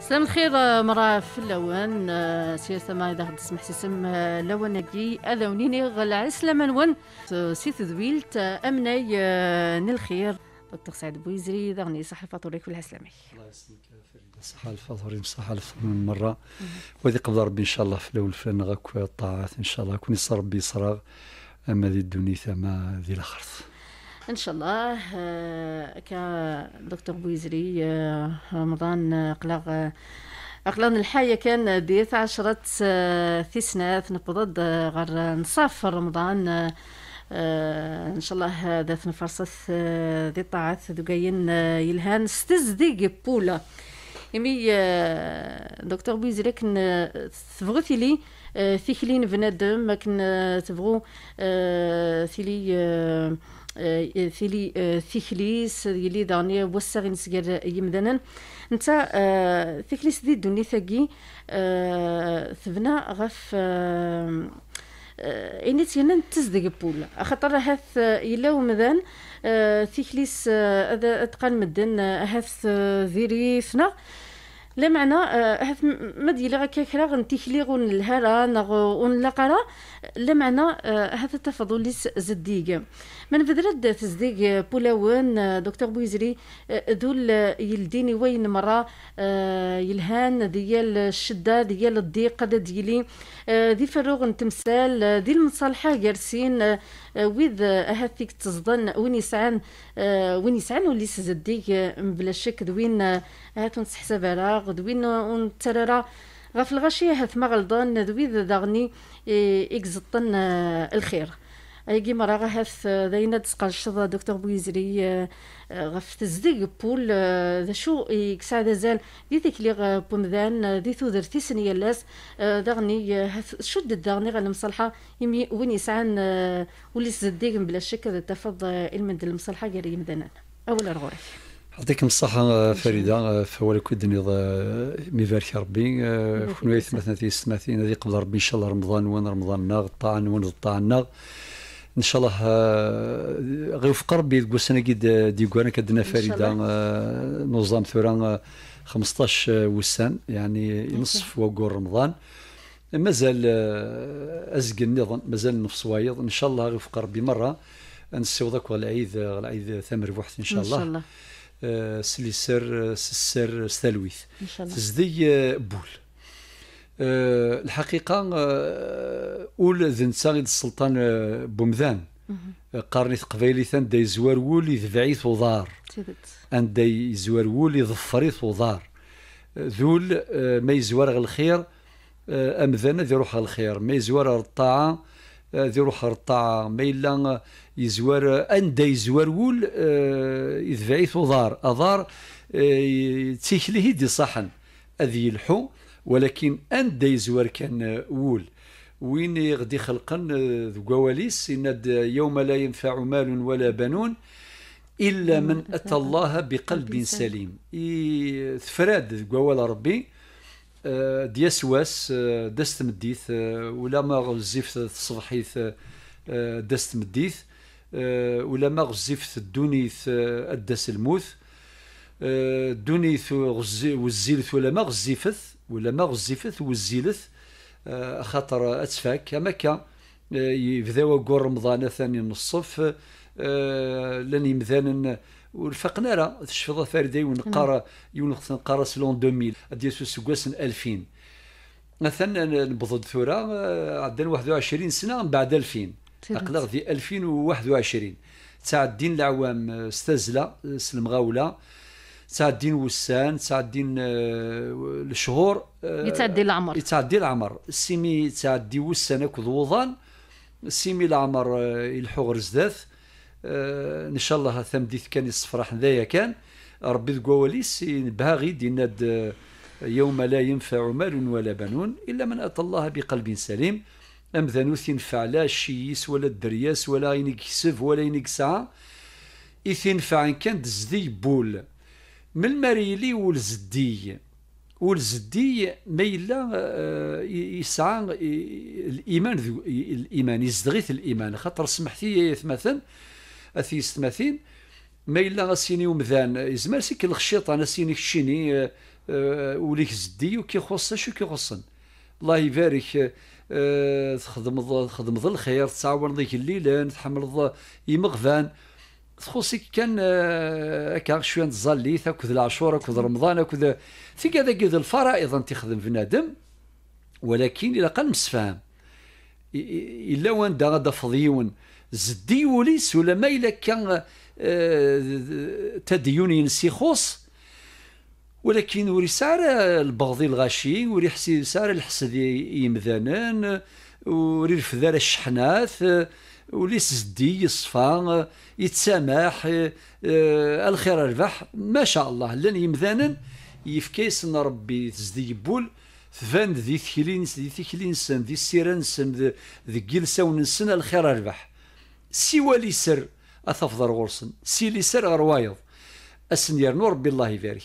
سلام الخير مرة في اللون آه، سي سما إذا تسمح آه، اللون كي أجي ونيني غلا عسلما ون آه، سي ذويلت أمني نلخير دكتور سعد بويزري غني صحة الفاطوري كلها سلامي الله يسلمك صحة الفاطوري بصحة الفاطوري من مرة وهذه قبل ربي إن شاء الله في الأول فلان غاك الطاعات إن شاء الله كوني صار ربي صراغ أما ذي الدنيا ما ذي الأخرث ان شاء الله آه، كدكتور بويزري آه، رمضان قلق آه، أقلان الحياة كان ديت عشرة ثيسنات نبضد غير نصاف رمضان ان شاء الله ذات نفرصة ذي طاعت ذوقين يلهان ستزديق بولا يمي دكتور بويزري كن تبغو تيلي آه ثيكلين بنادم كن تبغو ثيلي آه، ثيلي آه، ثيكليس يلي داني وساغ سجر يمدنا نتا آه، ثيكليس دي دوني ثقي ثبنا غف إني تينا تزدق بول خاطر هاث إلا ومذان ثيكليس هذا اتقان مدن هاث ذيري ثنا لا معنى هاث مدي لغا كاكرا غنتيكلي غون الهرا نغ ون لا معنى هاث تفضل زديق من بدرد تزديق آه، بولاون آه، دكتور بويزري ذول آه، يلديني وين مرة يلهان ديال الشدة ديال الضيق هذا ديالي دي فروغ تمثال ذي المصالحة جالسين ويذ هاتيك تصدن وين يسعن وين يسعن ولي سزديك بلا شك دوين هاتون تحسب على دوين ونترارا غف الغشية هاث مغلضان ذويذ داغني إكزطن الخير ايجي مرة غاهف داينا آه، تسقرشض دكتور بويزري آه، آه، غف تزدق بول ذا شو يكسا ذا زال دي ذيك لي بومذان دي ثودر تيسن يلاس دغني شد دغني غا المصلحة يمي وين يسعان ولي تزدق بلا شك ذا تفض المند المصلحة قال يمدنان أول رغوري يعطيكم الصحة فريدة فوالا كود نيض ميفاركي ربي كنوية في السماثين هذه قبل ربي إن شاء الله رمضان وين رمضان ناغ الطاعن وين الطاعن ناغ ان شاء الله غيوفق ربي الكوسنا قد ديكوانا كدنا فريده نظام ثوران 15 وسان يعني نصف وقور رمضان مازال ازق النظام مازال نفس وايض ان شاء الله غيوفق ربي مره نسيو ذاك العيد العيد ثمر بوحد ان شاء الله ان شاء الله سليسر سسر ستلويث تزدي آه، بول آه، الحقيقه آه، اول اول ذنسا السلطان آه، بومذان قرني قبيلي ثان داي زوار ولي ذبعيث وضار ان داي زوار ولي ظفريث وضار ذول ما يزوار الخير امذان ذي روح الخير ما يزوار الطاعه ذي روح الطاعه ما الا يزوار ان داي زوار ول ذبعيث وضار اضار تيكليه دي صحن هذه الحو ولكن أن يزور كان وول وين غدي خلقن ذواليس إن يوم لا ينفع مال ولا بنون إلا من أتى الله بقلب سليم اي ثفراد قوال ربي آه، ديسواس آه، دست مديث آه، ولا ما غزيف الصبحيث دست مديث ولا ما غزيف الدونيث أدس الموث دونيث وزيلث ولا ما غزيفث ولا ما غزفت وزيلت آه، خاطر اتفاك اما كا آه، يبداو كور رمضان ثاني نصف آه، لان يمذان ورفقنا راه تشفض فاردي ونقرا يون وقت نقرا سلون 2000 ديال سكواس 2000 مثلا نبض ثورة عندنا 21 سنه من بعد 2000 اقلق في 2021 تاع الدين العوام استزله غاوله تعدين وسان تعدين آه، الشهور آه، يتعدي العمر يتعدي العمر السيمي تعدي وسان اكد وضان السيمي العمر الحغر آه، زداث ان شاء الله ديث كان يصفرح ذايا كان ربي الكواليس ينبها غي ديناد يوم لا ينفع مال ولا بنون الا من اتى الله بقلب سليم ام ذنوث ينفع لا شيس ولا الدرياس ولا ينكسف ولا ينكسع إثنفع كان زدي بول من مريلي ولزدي ولزدي ما يلا يسعى الايمان ذو الايمان يزدغيث الايمان خاطر سمحتي مثلا اثي مثلا ما الا سيني ومذان يزمر سيك انا سيني كشيني وليك زدي خص شو خصن الله يبارك تخدم تخدم الخير تعاون ذيك الليلان تحمل يمغفان خصوصي كان آه، هكا شويه نزليت هكذا العاشور هكذا رمضان هكذا في كذا كذا الفرائض انت تخدم في نادم ولكن الى قال مسفهم الا وان دا غدا فضيون زدي وليس ولا ما الا كان آه، تديون ينسي خوص ولكن وري سار البغضي الغاشي وري سار الحسد يمذانان وري الفذار الشحناث وليس زدي يصفى يتسامح آه، الخير ربح ما شاء الله لن يمذانا ان ربي تزدي يبول ثفان ذي ثكلين ذي ثكلين سن ذي سيران سن ذي جلسون سن الخير ربح سوى لي سر أثفضر غرسن سي لي سر غروايض أسن يرنو ربي الله يبارك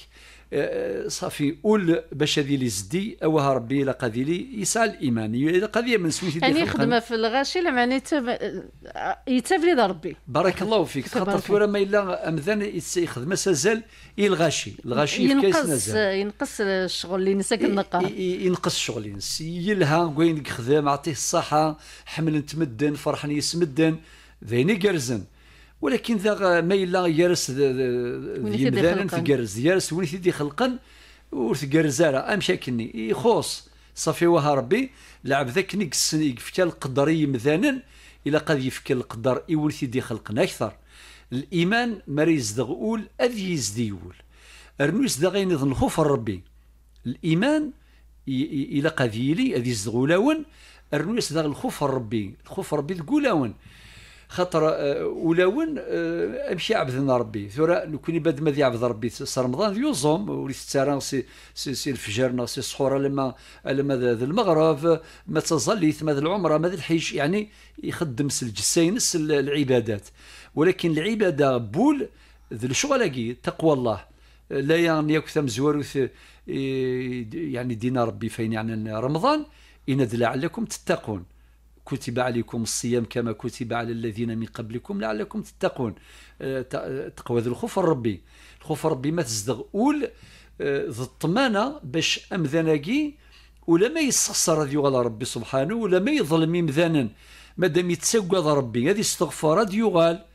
صافي قول باش هذه اللي زدي اوها ربي الا قاضي لي يسعى الايمان الا قضيه من سويتي يعني خدمه في الغاشي لا معني يتبلي ربي بارك الله فيك خاطر ثورة ما الا امذان يخدم سازال الغاشي الغاشي ينقص ينقص الشغل اللي نساك النقا ينقص الشغل اللي نس يلها وين يخدم اعطيه الصحه حمل تمدن فرحني يسمدن ذيني قرزن ولكن ذا ما يلا يرس يمدانا تقرز يرس وين تيدي خلقا ور تقرز راه امشاكني يخوص صافي وها ربي لعب ذاك نقص يفكى القدر يمدانا الى قد يفكى القدر يول تيدي خلقنا اكثر الايمان ما يزدغ اول اذ يزدي يول رنو يزدغ ينظن الخوف ربي الايمان الى قد يلي اذ يزدغ لاون رنو يزدغ الخوف ربي الخوف ربي ذقولاون خاطر آه، ولاون آه، امشي عبدنا ربي ثورا كوني بعد ما يعبد ربي سي رمضان يوزوم وليت تارا سي سي, سي الفجر سي السحوره لما لما المغرب ما تظليت ما العمره ما الحج يعني يخدم سلجسينس العبادات ولكن العباده بول ذي الشغل تقوى الله لا يعني يكثم زوار يعني دينا ربي فين يعني رمضان إن لعلكم تتقون كتب عليكم الصيام كما كتب على الذين من قبلكم لعلكم تتقون آه، تقوى ذو الخوف ربي الخوف ربي ما تزدغ اول آه، ذو الطمانه باش امذنكي ولا ما يستخسر هذه ولا ربي سبحانه ولا ما يظلم دام مادام يتسوقض ربي هذه استغفار هذه يغال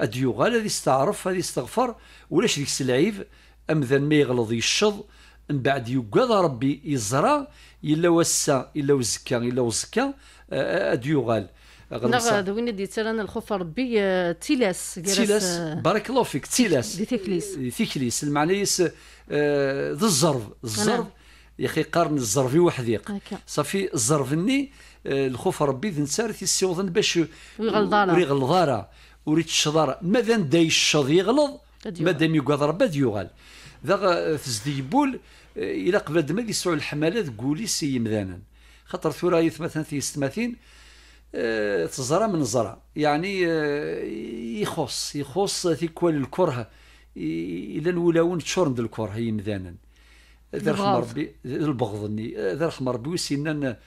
هذه يغال هذه استعرف هذه استغفر ولاش ديك السلعيف امذن ما يغلظ يشض من بعد يقضى ربي يزرى الا وسا الا وزكا الا وزكا اد يغال نغ دوين دي تران الخوف ربي تيلاس تيلاس بارك الله فيك تيلاس دي تيكليس تيكليس المعنى يس ذا الزرف الزرف يا اخي قارن الزرفي وحديق صافي الزرفني الخوف ربي ذن سار تيسيوضن باش ويغلظاره ويغلظاره وريت الشضارة ماذا داي الشض يغلظ مادام يقاد ربي يغال ذا تزدي بول الى قبل دما يسعوا الحمالات قولي سي يمدانن خاطر ثورا مثلا في ستماثين أه تزرى من زرى يعني أه يخص يخص تيكوال الكره الى نولاون تشرند الكره هي ذا رحم ربي البغضني اذا آه، رحم ربي وسينا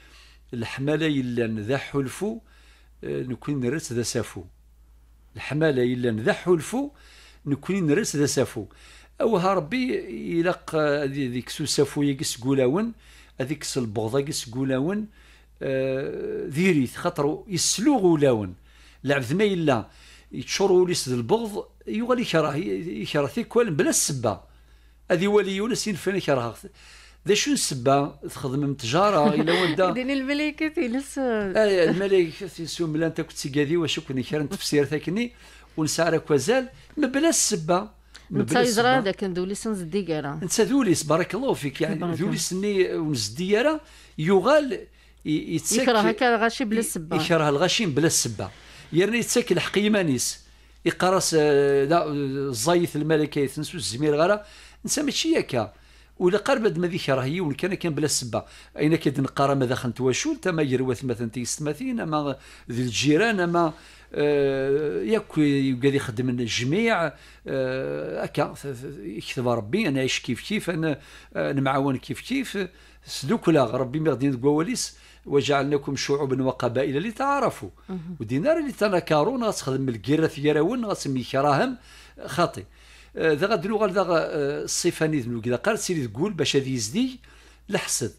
الحماله الا ذا حلفو آه، نكون نرس ذا سافو الحماله الا ذا حلفو نكون نرس ذا سافو اوها ربي يلق هذيك آه، سوسافوية قس قولاون هذيك البغضة قس قولاون آه ذيريت خاطر يسلو غولاون لعبد ما الا يتشر وليس البغض يغال يكره يكره كوال بلا السبة هذه ولي يونس ينفن يكره ذا شو السبة تخدم من تجارة إلا ودا دين الملائكة تيلس آه، الملائكة تيلسو ملا أنت كنت سيكادي واش كنت كرا تفسير ثاكني ونسعرك وزال ما بلا السبة نتا يجرى هذاك ندوليس الديكارة نتا ذوليس بارك الله فيك يعني ذوليس ني ونس يغال يتسك يكره هكا الغاشي بلا سبة يكره الغاشي بلا سبة يعني يتسك الحق يمانيس يقرس لا الزيث تنسو الزمير غالا نتا ماشي هكا ولا قرب ما ذيك راهي ولا كان كان بلا سبه اين كدن ما ماذا خنت انت تما يروث مثلا تيستماثين اما ذي الجيران اما آه ياك يقعد يخدم الجميع هكا آه يكتب ربي انا عايش كيف كيف انا نمعاون كيف كيف سلوك ربي ما غادي ندقواليس وجعلناكم شعوبا وقبائل لتعارفوا ودينار اللي تنكارون غتخدم الكيرة يراون غتسمي كراهم خاطي آه، ذا غادي غال ذا الصفاني آه، ذنو كذا قال سيري تقول باش هذه يزدي الحسد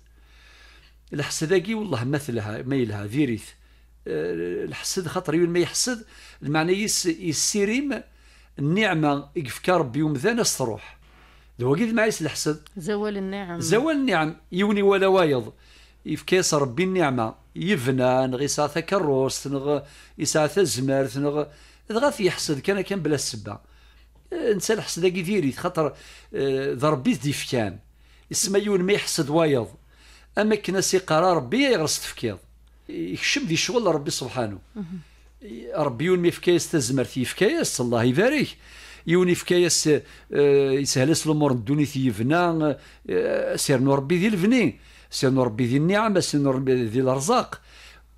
الحسد هاكي والله مثلها ميلها فيريث آه، الحسد خاطر ما يحسد المعنى يس يسيريم النعمه يكفك ربي ومذانا الصروح ذو ما معيس الحسد زوال النعم زوال النعم يوني ولا وايض يفكيس ربي النعمه يفنى نغي ساعه كروس نغ يساعه زمارت نغ غاث يحسد كان كان بلا السبه انسان حسد ديريت خاطر آه، ضربي ربي ديفكان اسما يون ما يحسد وايض اما كنا سي قرار ربي يغرس تفكيض يكشم دي شغل ربي سبحانه ربي يون ما يفكايس في فكايس الله يبارك يون يفكايس آه، يسهلس الامور في يفنا نور ربي ذي الفني نور ربي ذي النعمه نور ربي ذي الارزاق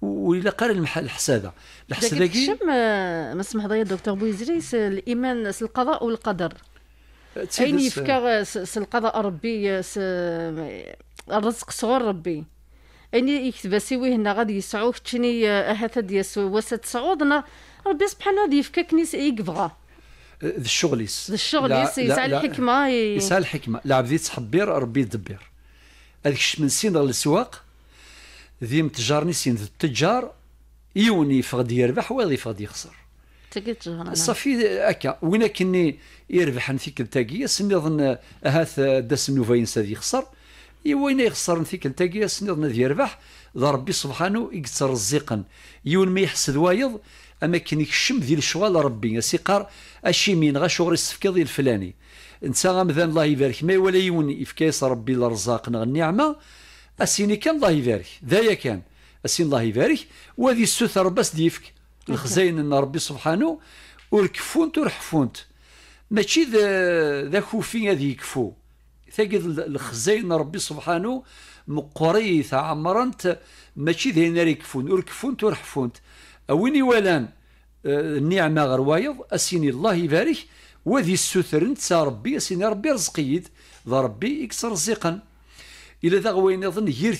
والى قارن الحساده الحساده كي ما آه، مسمح لي الدكتور بويزريس الايمان القضاء والقدر أه، اين يفكر آه، القضاء ربي الرزق صغر ربي اين يكتب سيوي هنا غادي يسعو تشني اهاتا ديال وسط صعودنا ربي سبحانه غادي يفكك كنيس يكبغى ذا الشغليس ذا الشغليس يسعى الحكمه يسعى الحكمه ذي تحبير ربي يدبر هذاك من سين السواق ذيم تجارني نسين التجار يون يفقد يربح ولا يفقد يخسر صافي هكا وين كني يربح نثيك التاقية ظن هاث داس النوفاين سادي يخسر وين يخسر نثيك التاقية سنظن ذي يربح ربي سبحانه يكثر الزيقا يون ما يحسد وايض اما كان يكشم ذي الشوال ربي سيقار اشي مين غا شغل السفكض الفلاني انت غامذان الله يبارك ما ولا يون يفكاس ربي الرزاق النعمه السيني كان الله يبارك ذايا كان السين الله يبارك وهذه السثر بس ديفك الخزين ان ربي سبحانه وركفونت ورحفونت ماشي ذا ذا خوفي هذه يكفو تجد الخزين ربي سبحانه مقريث عمرنت ماشي ذا ناري يكفون وركفونت ورحفونت اويني ولان آه، النعمه غير وايض اسيني الله يبارك وذي انت ربي اسيني ربي رزقيد ضربي ربي يكسر رزقا إلا ذا غير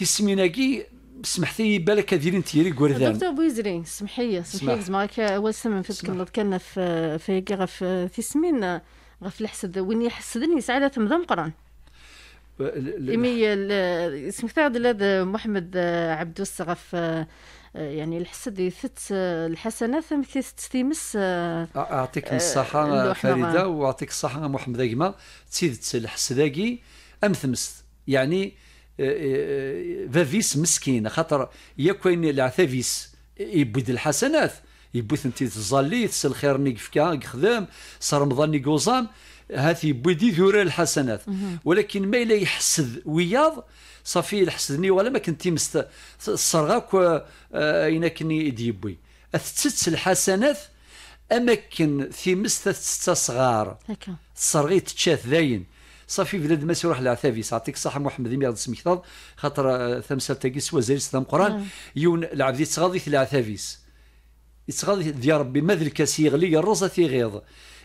السمين اكي سمحتي بالك ديرين تيري كوردان دكتور بويزري سمحي سمحي زعما هكا وسم فيتكم كان في في غف في سمين غف الحسد وين يحسدني سعادة مدام قران إمي سمحتي الله محمد عبدو الصغف يعني الحسد يثت الحسنه ثم تستيمس آه، اعطيك آه، الصحه فريده واعطيك الصحه محمد اجما تيدت الحسداكي ام ثمست يعني آه، فافيس مسكين خاطر يا وين العثافيس يبد الحسنات يبوث انت تزالي تس الخير نيكفكا خدام صار رمضان نيكوزام هاث بدي ذور الحسنات ولكن ما الا يحسد وياض صافي لحسدني ولا ما كنتي مست الصرغاك آه، اين كني ديبوي اثتت الحسنات اماكن مست ست صغار صرغيت تتشات داين صافي بلاد ما يروح العثافي يعطيك صح محمد إمي سميك تاض خاطر آه، ثمسة تاكي سوا زيري سلام قران نعم. يون العبد يتغاضي في العثافيس يتغاضي يا ربي ماذا الكاس يغلي الرزة في غيظ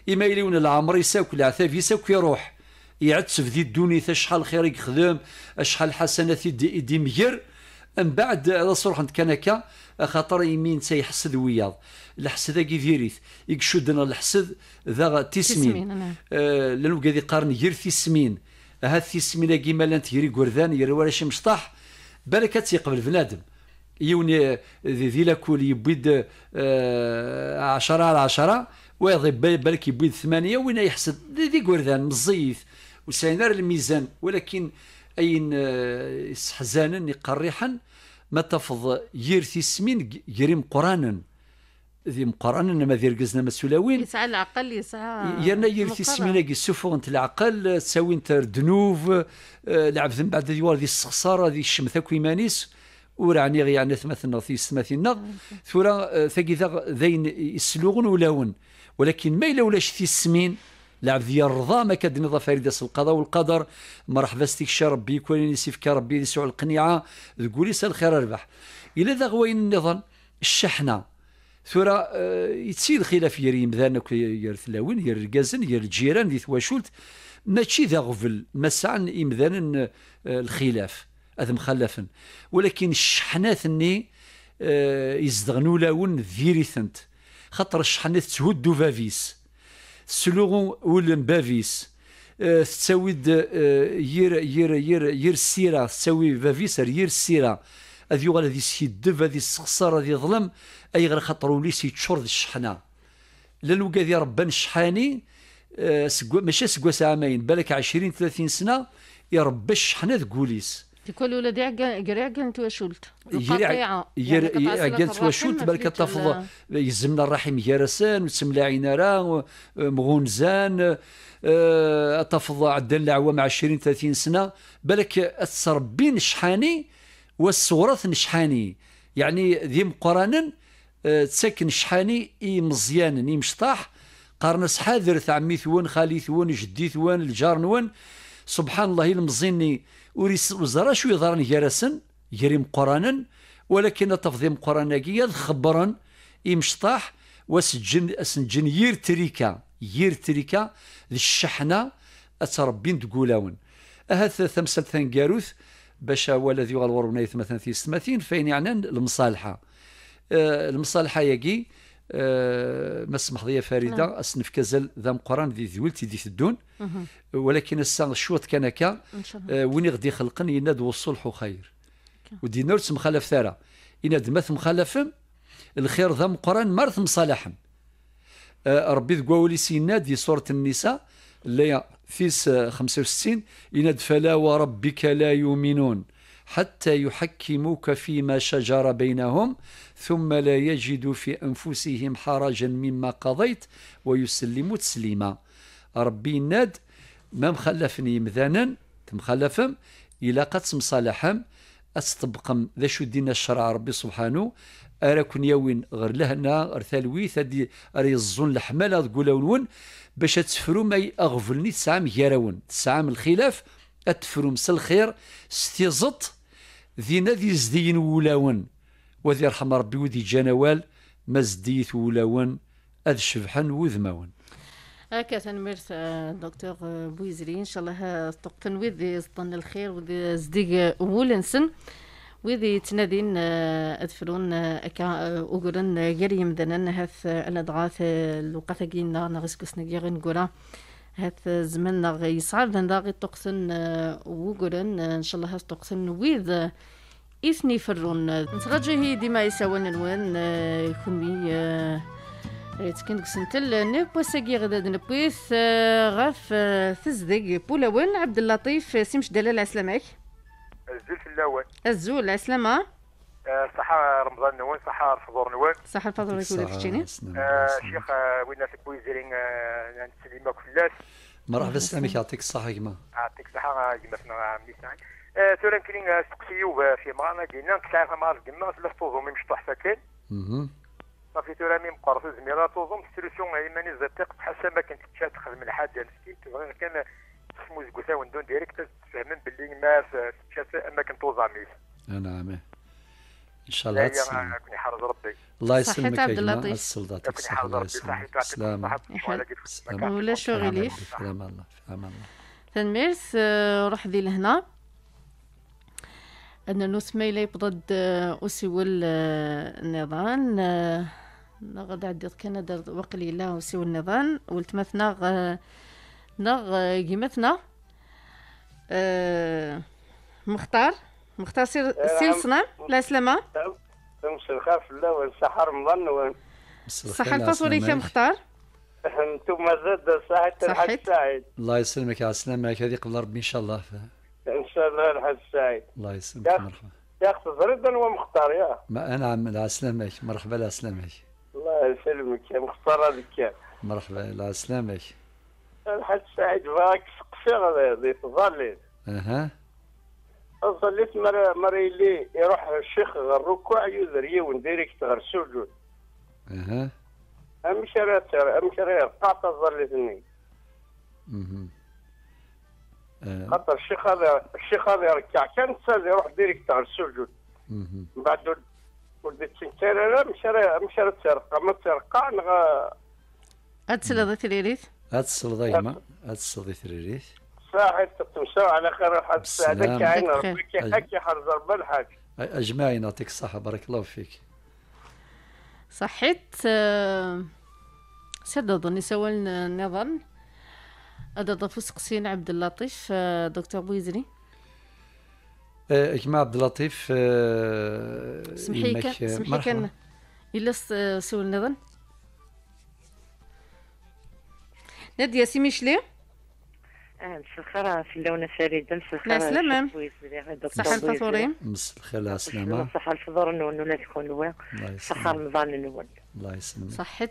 إما يليون العمر يساوك العثافي يساوك يروح يعتسف ذي الدنيا شحال خير يخدم شحال حسنات يدي مير من بعد راس روح كان هكا خاطر يمين سيحسد وياض الحسد كي فيريث يكشدنا الحسد ذا تسمين نعم. آه، لانه قادي قارن غير تسمين ها تسمين كي مالانت تيري قردان يري ولا شي مشطاح بالك تيقبل بنادم يوني ذي لاكول يبيد آه، عشرة 10 على 10 ويضي بالك يبيد ثمانية وين يحسد ذي قردان مزيث وسينا الميزان ولكن أين استحزانا قريحا ما تفض يرثي سمين يريم قرانا ذي مقرانا ما ذي رقزنا سلاوين يسعى العقل يسعى يرنا يرثي سمين كي سفونت العقل تساوين تر دنوف لعب ذن بعد ذي ورد السخسارة ذي الشمثة كويمانيس ورعني غي يعني ثمثنا في سمثنا ثورا ثقي ذين يسلوغن ولاون ولكن ما يلولاش ولاش في السمين لعب ديال الرضا ما كدني فريدة القضاء والقدر مرحبا شي ربي يكون يسيفك ربي يسوع القنيعة تقولي الخير ربح إلا ذا غوين النظام الشحنة ثورة آه، يتسيد خلاف يريم ذانك يرثلاوين الجيران يرجيران يثواشولت ماشي ذا غفل مسعا يمذان آه، الخلاف هذا مخلف ولكن الشحناثني آه، يزدغنو لاون ذيريثنت خاطر الشحنات تهدو فافيس سلوغو ولن بافيس آه، تساوي آه، ير ير ير ير السيره تساوي بافيس ير السيره هذي يغال هذي سيدف هذي يسخسر هذي ظلم اي غير خاطر وليس يتشور ذي الشحنه لا لوكادي ربان شحاني آه، ماشي سكواس عامين بالك 20 30 سنه يربى الشحنه تقوليس تقول يعني ولا قراقن توشولت القطيعة كانت توشولت بالك تفض يزمنا الرحم يرسان وتسملاعينا راه مغونزان آه، تفض عدن العوام 20 30 سنة بالك السربين شحاني والصورة شحاني يعني ذي مقرانا آه، تسكن شحاني اي مزيان اي مشطاح قرنس حاذر ثعمي ثوان خالي ثوان جدي ثوان الجار نوان سبحان الله المزيني وريس الوزراء شو يظهرن جرسن جري قرانا ولكن تفضيم قرانا مقراناكي خبرا يمشطاح وسجن اسنجن يير تريكا يير تريكا للشحنة الشحنه اتربين تقولاون اهات تمثل ثانكاروث باش هو الذي يغلور بنايت مثلا في 60 فين يعني المصالحه آه، المصالحه يجي آه، ما سمح محظيه فريده نعم. اسنف كازال ذا مقران ذي ذولت ذي تدون ولكن السان الشوط كان كا آه، وين غادي خلقن يناد والصلح خير ودي نورس مخالف ثارا يناد ماث مخالف الخير ذا مقران مرث مصالحهم آه، ربي ولي سيناد دي سوره النساء اللي فيس 65 يناد فلا وربك لا يؤمنون حتى يحكموك فيما شجر بينهم ثم لا يجد في أنفسهم حرجا مما قضيت ويسلم تسليما ربي ناد ما مخلفني مذانا تمخلفم إلا قد مصالحهم أستبقم ذا شو دينا الشرع ربي سبحانه أراكن يوين غير لهنا غر ثالوي ثادي أري الزون الحمالة تقولون باش تفرو ما أغفلني تسعام يرون تسعام الخلاف أتفرو مس الخير ستيزط ذينا ذي زدين ولاون وذي رحم ربي وذي جنوال مزديث ولون اذ شبحا وذماون هكا تنمرت آه، دكتور آه، بويزري ان شاء الله آه، تقطن وذي ظن الخير وذي زديق ولنسن وذي تنادين أدفلون أكا أقولن غير يمدنن هث الأدغاث الوقت جينا نغسك سنجيغ غورا هاث زمن صعب ذن داغي تقسن وقولن إن شاء الله هث تقسن ويذ إثني فرون نترجيه ديما يساوان نوان كمي آه، آه، تكن نبو ساقي غدا نبويث آه، غاف تزدق بولون عبد اللطيف سيمش دلال عسلامك الزول في اللون الزول عسلامه صحة رمضان نوان صحة الفضور نوان صحة الفضور صحة الفضور نوان شيخ وين في بويزيرين نسلمك اللاس مرحبا سلامك يعطيك الصحة كما يعطيك الصحة كما فينا مليح آه، تورا كلين سقسيو في مرانا قلنا كسعة مع القنا ثلاث توزومي مشطح فاكل صافي تورا مي مقرفو زميرا توزوم سلوسيون ايماني زاتيق تحسن ما كنت تشا تخدم الحاجة المسكين تبغي كان تسمو زكوتا وندون ديريكت تفهمن باللي ما تشا اما كنت توزاميس نعم ان شاء الله تسلم الله يسلمك يا عبد اللطيف السلطات الله يسلمك سلامة ولا شغلي في امان الله في امان الله تنميرس آه، روح ذي لهنا أن نثمي لا يبضد أسول والنظام نغد عديت كندا وقليلة أسول النظام ولتمثنا آه، نغ قيمتنا أه مختار مختار سير آه، سير صنع لا سلامة مساء الخير فلا والصحة رمضان وين مختار انتم زاد صحة الحاج سعيد الله يسلمك على السلامة هذه قبل ربي ان شاء الله ان شاء الله الحاج سعيد الله يسلمك مرحبا يخفف ردا ومختار يا ما نعم على سلامك مرحبا على سلامك الله يسلمك يا مختار هذيك مرحبا على سلامك الحاج سعيد باك سقسيغ اللي تظلل اها صليت مرة مرة اللي يروح الشيخ الركوع يدير يون ديريكت غير سجود اها امشي راه امشي راه قاطع ظلتني اها خاطر الشيخ هذا الشيخ هذا يركع كان هذا يروح ديريكت على السجود من بعد ولدت سنتين انا مش مش ترقى ما ترقى نغا اتسلض تريريث اتسلض يما اتسلض تريريث ساعة تمشاو على خير الحال السعادة كعين ربي كيحكي حرز ربي الحاج اجمعين يعطيك الصحة بارك الله فيك صحيت آه، سدد نسوال نظن هذا ضفوس قسين عبد اللطيف آه، دكتور بويزري آه، كما عبد اللطيف آه، سمحي كان سمحي كان الا سول نظن نادية سي ميشلي مساء الخير في اللون فريدة مس الخير لا صح صحة الفطورين مس الخير لا صحة الفطور نون تكون نوا صح رمضان نون الله يسلمك صحة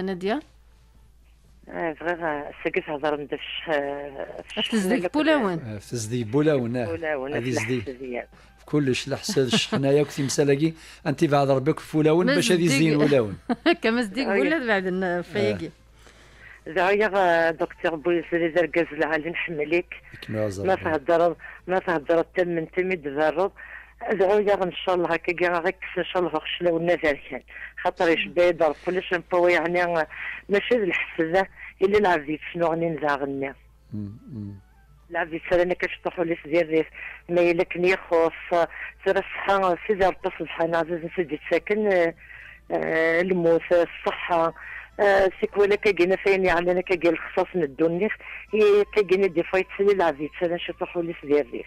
نادية بغيت ساكت هضر ندير في بولاون في زدي بولاون هذه زدي كلش الحساد الشحنايا وكنتي مسالاكي انت بعد ربك فولاون باش هذه زين ولاون كما زديك ولا بعد فياكي آه. زعيا آه، دكتور بويس اللي زرقاز العالي نحملك ما تهضر ما تهضر تم من تمي تبرد ادعو يا ان شاء الله هكا غير غير ان شاء الله غخشلا والناس عرفان خاطر جباد كلش نبوا يعني ماشي الحسده الا العزيز شنو غني نزع غني العزيز انا طحوا لي في الريف ما يلكني خوف سير الصحه سيدي ربي سبحانه عزيز سيدي ساكن آه، الموت الصحه آه، سيك ولا كاين فين يعني انا كاين الخصاص ندو النيخ كاين دي فايت سيدي العزيز انا شطحوا لي في الريف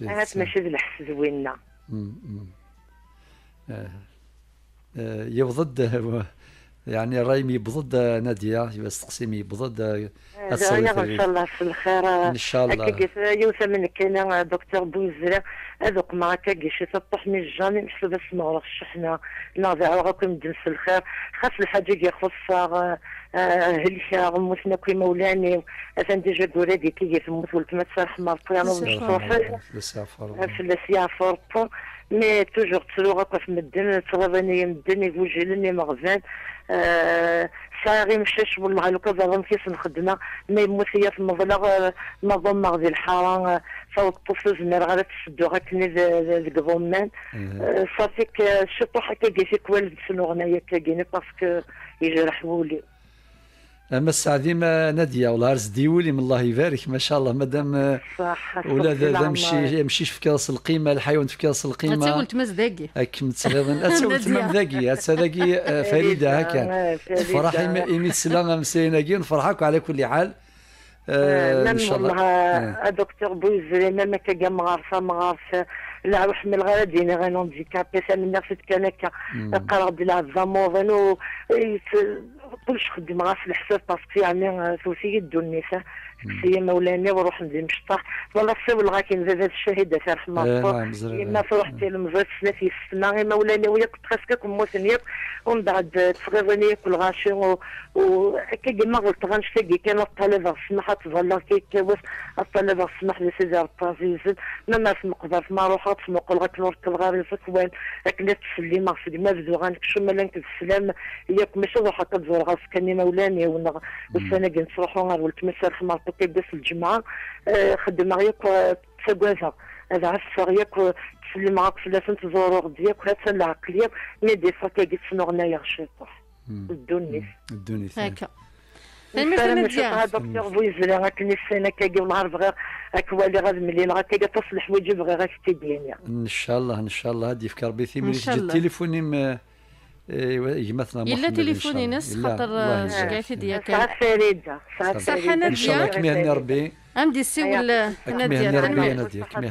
هذا ماشي زوينه بالعكس آه. زوينا آه، يوضد يعني مي بضد ناديه مي بضد آه، الصوت ان شاء الله في الخير ان شاء الله يوسف منك انا دكتور بوزرا هذوك ما كاكيش يسطح من الجاني نحسب اسمع راه الشحنه على راكم دنس الخير خاص الحاجه اللي خصها آه، هلكا غموتنا كي مولاني اثن ديجا كورادي كي يموت ولد ما تسرح مرقيان مش صوحي في السيافور مي توجور تسلوغ هكا في مدن تغضني مدن يفوجي لني مغزان آه، صاغي مشاش والله لو كذا ظن كيس نخدمه ما يموت هي في المظله آه، ما ظن غادي الحرام فوق آه، الطفل زمير غادي تسدو غاكني ذيك ضمان صافي شطوحه كاكي فيك والد سنو غنايا كاكيني باسكو يجرح ولي اما السعدي ما ناديه والله ديولي من الله يبارك ما شاء الله مادام صح ولا ذا مشي مشيش في كاس القيمه الحيوان في كاس القيمه انت ولت مزداقي هاك متغيظن حتى مزداقي حتى فريده هكا آه، فرح ايمي سلام مسيناكي نفرحك على كل حال آه، آه، ان شاء الله دكتور بوزري ما كاكا ما مغارسه لا روح من الغرا ديني غير نونديكابي سامي نفس كان هكا قرا بلا زاموفن و بطلش خدمة في الحساب باسكو يعني ثلاثية دو النساء هي مولاني وروح ندي مشطه ولا صيب الصيول غاكين زاد الشهيدة في رحمة إيه، الله يما فرحت المزرد نعم، سنا في السنة يا مولانا وياك بريسك كم موسنيك ومن بعد تفغيظني كل غاشي و هكا كيما غلط غنشتاقي كان الطلبة السماح تظل كي كواس الطلبة السماح لي سيدي ربي يزيد ما ما في مقدر ما روح غتنقل غتنركب غير سكوان لكن تسلي ما غسل ما بدو غنكشم ما لنكد السلام ياك ماشي روح هكا تزور غاسكني مولانا ونا السنة كنت نروحو ولد مسار في مرتك تبدا آه، آه، آه، في الجمعه خدم غيك تساقافا هذا عفر ياك تسلم في فلاسن تزورور ديالك هذا العقليه نادي فاكا قلت نغنايا غشيطه الدونيس الدونيس هكا المثل ديالك دكتور بويزلا غاك السنه كاكي ونهار بغا اكوالي غاد تصلح حوايج بغا غاك تدينيا ان شاء الله ان شاء الله هادي في بيتي ملي تجي التليفوني ايوا يجمثنا محمد الا تليفوني نس خاطر شكايتي ديالك صحة فريده صحه ناديه ان شاء الله كيما ربي عندي السي ولا ناديه ربي ناديه كيما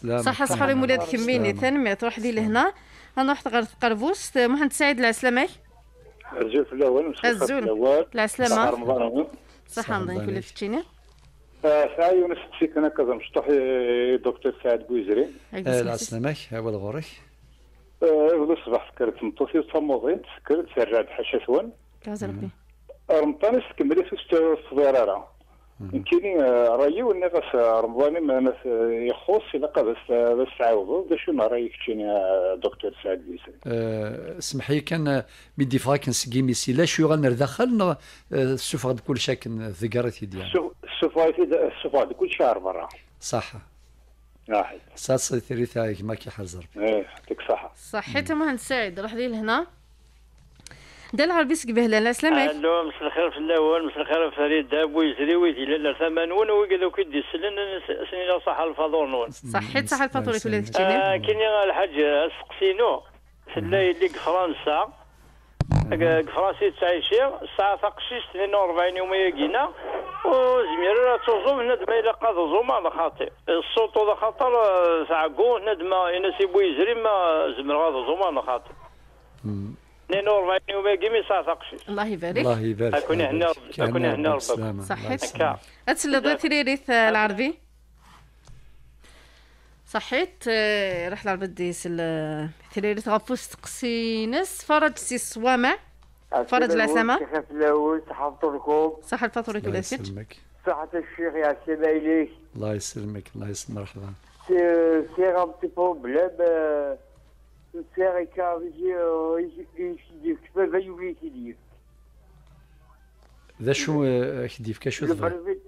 هنا صحه صحري ولاد كميني تنميت وحدي لهنا انا رحت غير قربوس محمد سعيد العسلامة الزول في الاول الزول العسلامه رمضان صحه رمضان كل فتشيني ساعه يونس تسيك انا كذا مشطح آه، دكتور سعد بويزري آه، العسلامه هو الغوري غدا آه، الصباح سكرت مطوسي وصموزين سكرت سرعت حاشا ثوان كاز ربي آه، رمضان كملت راه يمكنني آه، رايي ولا بس رمضان ما يخص الا بس بس تعاوضوا باش ما رايك تشيني دكتور سعد بيسن اسمح لي كان بدي فاك سكي ميسي لا شو غنر دخل السفرة كل شكل ذكرت يدي السفرة كل شهر برا صح واحد ساتسي صحيت هيك صحيت حزر ايه يعطيك صحيت صحيت صحيت سعيد صحيت صحيت صحيت صحيت صحيت صحيت صحيت صحيت الو صحيت الخير في الاول صحيت الخير في فريد داب ويزري ويزي لا صحيت ون صحيت صحيت صحيت صحيت صحيت الفاضور نون صحيت صحيت الفاضور صحيت صحيت صحيت الحاج سقسينو سلاي اللي فرنسا كفراسي تعيشي الساعه تقشيش 42 يوم ياكينا وزمير راه تزوم هنا دما الا قاد زوما على خاطر الصوت على خاطر زعقو هنا دما انا سيبو يجري ما زمر غاد زوما على خاطر 42 يوم ياكيمي الساعه تقشيش الله يبارك الله يبارك كوني هنا كوني هنا صحيح صحيت اتسلا ريث العربي صحيت آه، رحلة البديس ثريرة غفوس نس فرج سي صوامع فرج العسامة كيف فلاوس صحة فطوركم صحة فطورك يسلمك صحة الشيخ يا إليك الله يسلمك الله يسلم مرحبا سي غمتي بروبليم سير يشديك ذا شو يشديك شو البروفي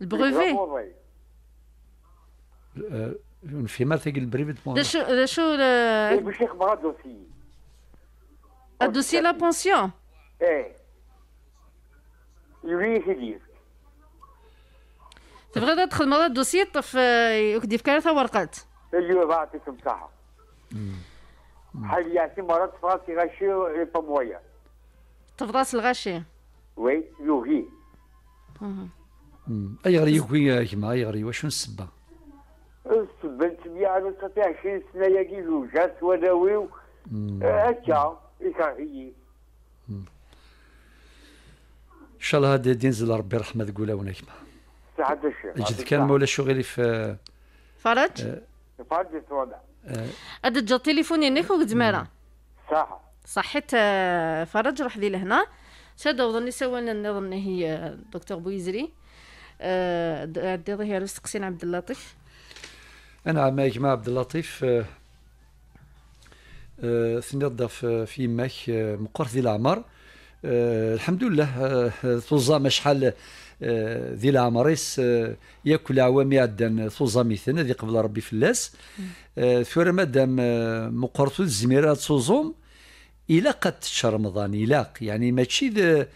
البروفي l'informatique et le privé de Le dossier. Le dossier la pension Oui, تبغى تدخل مرة الدوسي طف آه، يكدي في كارثة ورقات اللي بعطيك مساحة حال ياسين مرض في راس الغشي البموية في راس الغاشي؟ وي يوغي اي غري يوغي كيما اي غري واش السبه بنت مية على صافي عشرين سنة ياكي زوجات وداويو هكا آه، يكرهي ان شاء الله هذا زل ربي رحمه تقولها ونكمه سعد الشيخ جد كان مولا شغلي في فرج آه، فرج سوداء هذا أه. جا تليفوني نيك وكزمارة صح صحيت آه، فرج روح ذي لهنا شاد وظني سوانا النظام هي دكتور بويزري عدي ظهير عبد اللطيف أنا ما جماعة عبد اللطيف آه، آه، سنضف آه، في ماك مقر ذي الأعمار الحمد لله توزا شحال ذي العمريس ياكل عوامي عدن توزا مثل ذي قبل ربي فلاس ثورة مادام مقرتو الزميرة توزوم إلا قد شهر رمضان إلا يعني ماشي ذي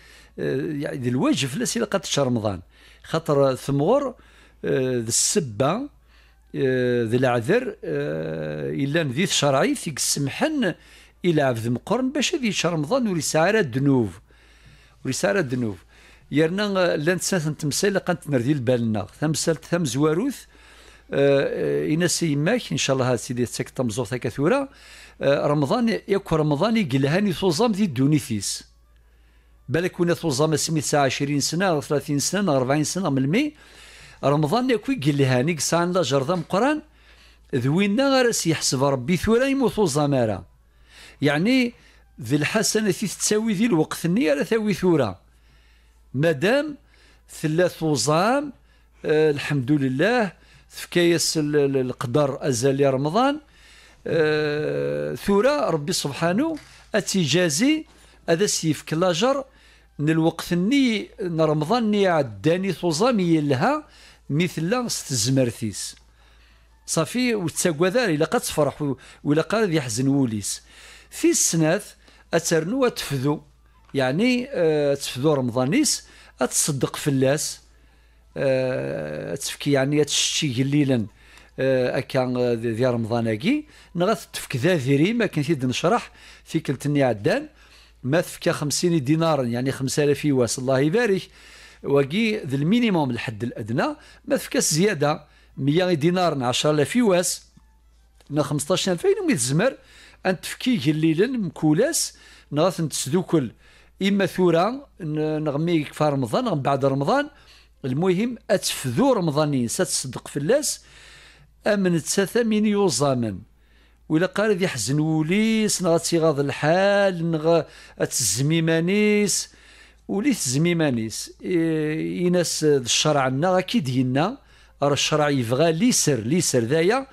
يعني الواجب فلاس إلا قد شهر رمضان خاطر ثمور السبة آه، ذي العذر آه، إلا ذي شرعي ثيك السمحن إلى عبد مقرن باش هذه رمضان ولي دنوف ولي دنوف يرنا آه، لان سنة تمثال قانت نردي البالنا تمثال تم زواروث إنا سيماك إن شاء الله هاد سيدي تسك تمزوغ كثورة رمضان ياكو رمضان يقلهاني توزام ذي دونيثيس بالك كنا توزام سميت ساعة 20 سنة 30 سنة 40 سنة من المي رمضان يكوي قلهاني قصان لا جرد مقران ذوينا غير سيحسب ربي ثورا يموتو زمارة يعني ذي الحسنة تتساوي تساوي ذي الوقت ني راه ثورا مادام ثلاث وزام أه الحمد لله تفكايس القدر أزال رمضان أه ثورا ربي سبحانه جازي هذا سيفك لاجر من الوقت ني رمضان ني عداني ثوزامي لها مثل ست تزمرتيس صافي الى الا تفرح والى قد يحزن وليس في السنات اترنو تفذو يعني أه تفذو رمضانيس اتصدق فلاس أه تفكي يعني اتشتي قليلا آه، اكا ديال آه، رمضان اكي نغث تفك ذا ذيري ما كنتي نشرح في كلتني عدان ما تفكى 50 دينار يعني 5000 يواس الله يبارك وكي ذا المينيموم الحد الادنى ما فكاس زياده 100 دينار 10000 يواس 15000 وين يتزمر ان تفكي الليلا مكولاس نغاث نتسدوكل اما ثورة نغمي كفار رمضان من بعد رمضان المهم اتفذو رمضاني ستصدق فلاس امن تساثمين يوزامن ولا قال ذي حزن وليس نغا تيغاض الحال نغا تزميمانيس تزميمانيس زميمانيس إيه، يناس الشرع عندنا كي دينا راه الشرع يبغى ليسر ليسر ذايا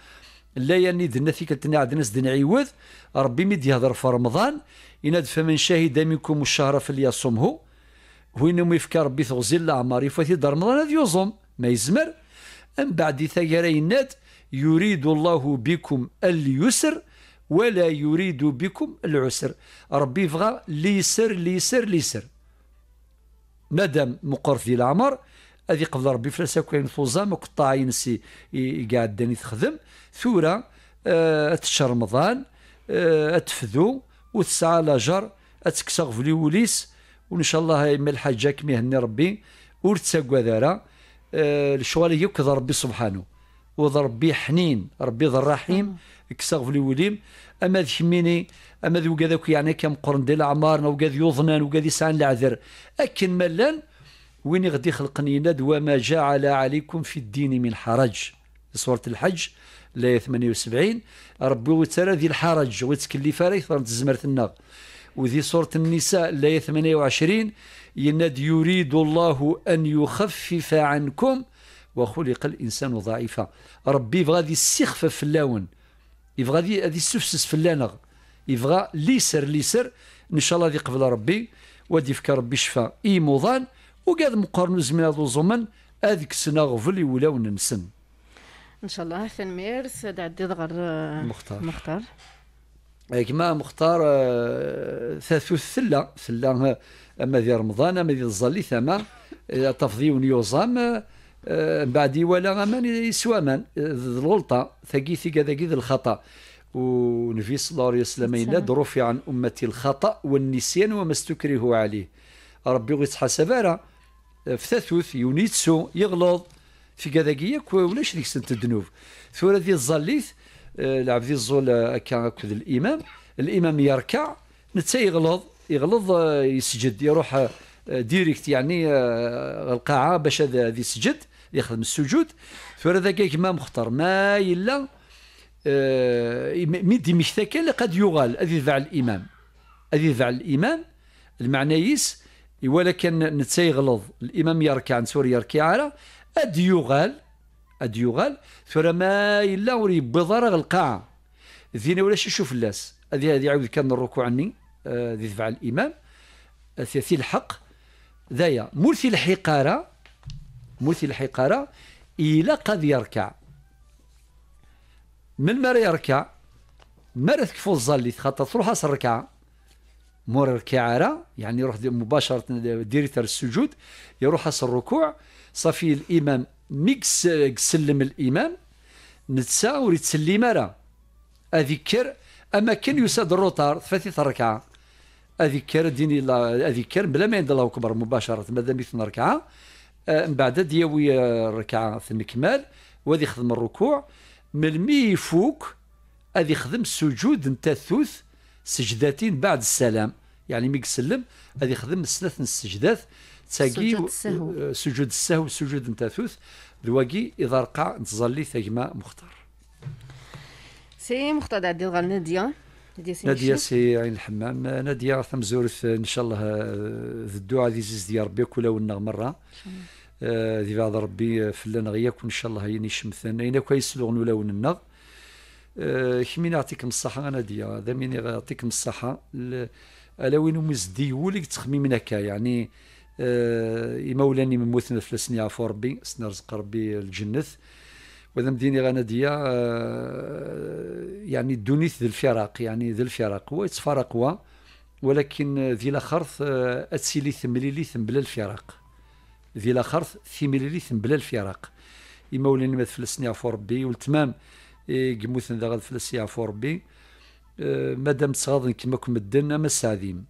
لا يعني دنا في كلتنا ناس دنا عيوذ ربي ميد يهضر في رمضان يناد فمن شهد منكم الشهر فليصمه وين يفكى ربي تغزل الاعمار يفاتي دار رمضان هذا يصوم ما يزمر من بعد ثقر يناد يريد الله بكم اليسر ولا يريد بكم العسر ربي يبغى ليسر ليسر ليسر ندم مقر في العمر هذه قبل ربي فلاسا كاين فوزا ما كنت طاعين سي قاعد داني تخدم ثورة أه تشرمضان أه تفذو وتسعى لاجر اتكسغ في وليس وان شاء الله يما الحاجه كيما يهني ربي ور تساكوا ذرا أه الشوالي ربي سبحانه وضرب ربي حنين ربي ذا الرحيم آه. كسغ في وليم اما ذي ميني اما ذو كذا يعني كم قرن ديال اعمارنا وكذا يظنان وكذا يسعن العذر اكن ما وين غادي يخلقني ند وما جعل عليكم في الدين من حرج سورة الحج لا 78 ربي وترى ذي الحرج وتكلف راه يثر تزمرت النار وذي سورة النساء لا 28 يناد يريد الله أن يخفف عنكم وخلق الإنسان ضعيفا ربي يبغى ذي في اللون يبغى ذي السفسس في اللانغ يبغى ليسر ليسر ان شاء الله يقبل ربي ودي فكر ربي شفا اي موضان وقاد مقارنو زمن هذو زمن هذيك السنه غفل يولاو ننسن ان شاء الله مير سيد عدي دغر مختار مختار كما مختار آه، ثاثو الثله ثله اما ذي رمضان اما ذي الظلي ثما آه، تفضي ونيوزام آه، بعدي ولا يسوى يسوامان الغلطه ثقيثي كذا الخطا ونبي صلى الله عليه وسلم إلا رفع عن أمتي الخطأ والنسيان وما استكرهوا عليه ربي غيتحاسب في ثاثوث يونيتسو يغلط في كذاكيك ولاش ديك سنة الذنوب ثورة ذي الظليث آه، العبد ذي الزول آه، كان هكذا الإمام الإمام يركع نتا يغلط يغلط آه، يسجد يروح ديريكت يعني القاعة باش هذا يسجد يخدم السجود ثورة ذاك ما مختار ما إلا آه، مدي دمشق كان قد يغال هذه ذع الإمام هذه ذع الإمام المعنى يس ولكن نتسيغلظ الإمام يركع سور يركع على أد يغال أد يغال ثورا ما إلا وري بضرغ القاعة ذينا ولا شوف اللاس هذه هذه عاود كان الركوع عني آه، ذي ذفع الإمام ثي الحق ذايا مثل الحقارة مثل الحقارة إلى قد يركع من مرة يركع مرة تكفو الظل تخطط روحها الركعة مور راه يعني يروح مباشرة ديريت السجود يروح الركوع صافي الإمام ميكس سلم الإمام نتسا وريت سلم راه أذكر أما كان يساد الروطار فاتي الركعة أذكر ديني أذكر بلا ما يند الله أكبر مباشرة ماذا مثل ركعة آه، من بعد دياوي ركعة في المكمال وذي خدم الركوع ملمي يفوك أذ يخدم سجود نتا الثوث سجدتين بعد السلام يعني ميك سلم أذ يخدم سلاث السجدات تاقي آه، سجود السهو سجود نتا الثوث دواقي إذا رقع نتظلي ثيما مختار سي مختار عدي نادية نادية سي عين الحمام نادية ثم زورث إن شاء الله آه، الدعاء ذي زيز ديال ربي كل مرة ذي آه، بعض ربي فلان غياك وان شاء الله هيني شمثان اين كوا يسلغن ولون النغ كمين اعطيك الصحة أنا آه، ديا هذا مين يعطيكم الصحة ألا وين مزدي ولك تخميمنا كا يعني آه، إمولاني من موثنا فلسني عفو ربي سنرزق ربي الجنث وإذا مديني غانا ديا يعني دونيث ذي الفراق يعني ذي الفراق هو يتفارق ولكن ذي أتسي أتسيلي لي ثم بلا الفراق ذي لاخرث مليليث بلا الفراق إمولين مات فلسني عفو ربي والتمام إيه، قموثن ذا غاد فلسي عفو ربي إيه، مادام تصغاضن كما كم مدن أما السعديم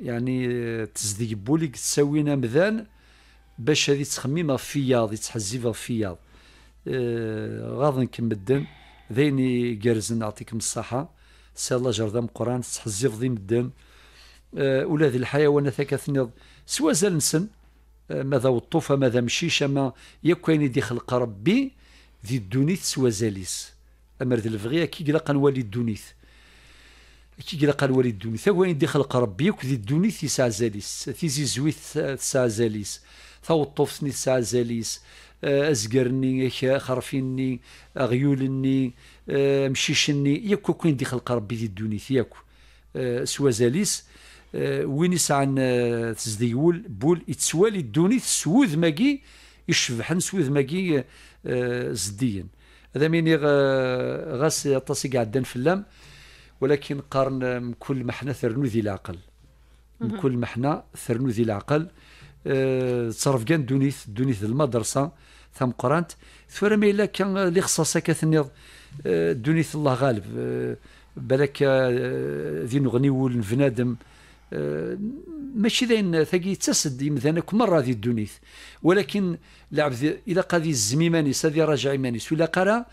يعني إيه، تزدي بولي تساوينا مذان باش هذه تخميمها فياض ياض فياض في غاضن كم مدن ذيني قرزن نعطيكم الصحة سال الله جردام قران تحزيف ذي مدن ولا ذي الحيوانات ثكاث سوا زال نسن آه، ماذا وطوفة ماذا مشيشة ما يكوين يعني دي خلق ربي ذي الدونيث سوى زاليس أمر ذي الفغية كي قلا قنوالي الدونيث كي قلا قنوالي الدونيث أكوين يعني دي خلق ربي يكو ذي الدونيث سعى زاليس زي زويث آه، سعى زاليس ثوطوفثني سعى زاليس آه، أزقرني خرفيني غيولني مشيشني يكو كوين يعني دي خلق ربي ذي الدونيث يكو سوى زاليس آه، وين يسعن تزديول بول يتسوالي الدونيت سوذ ماكي يشبحن سوذ ماكي آه، زديا هذا مين غاس طاسي في اللام ولكن قارن كل حنا ثرنو ذي العقل كل حنا ثرنو ذي العقل آه، تصرف كان دونيث دونيث المدرسه ثم قرانت ثورا ما إلا كان اللي خصاصة كثنيض دونيث الله غالب بلاك ذي نغني ولن فنادم آه، ماشي ذاين ثقي تسد يمذان مرة ذي الدنيث ولكن العبد إذا قاد يزم إيمانيس هذه راجع مانيس ولا قرا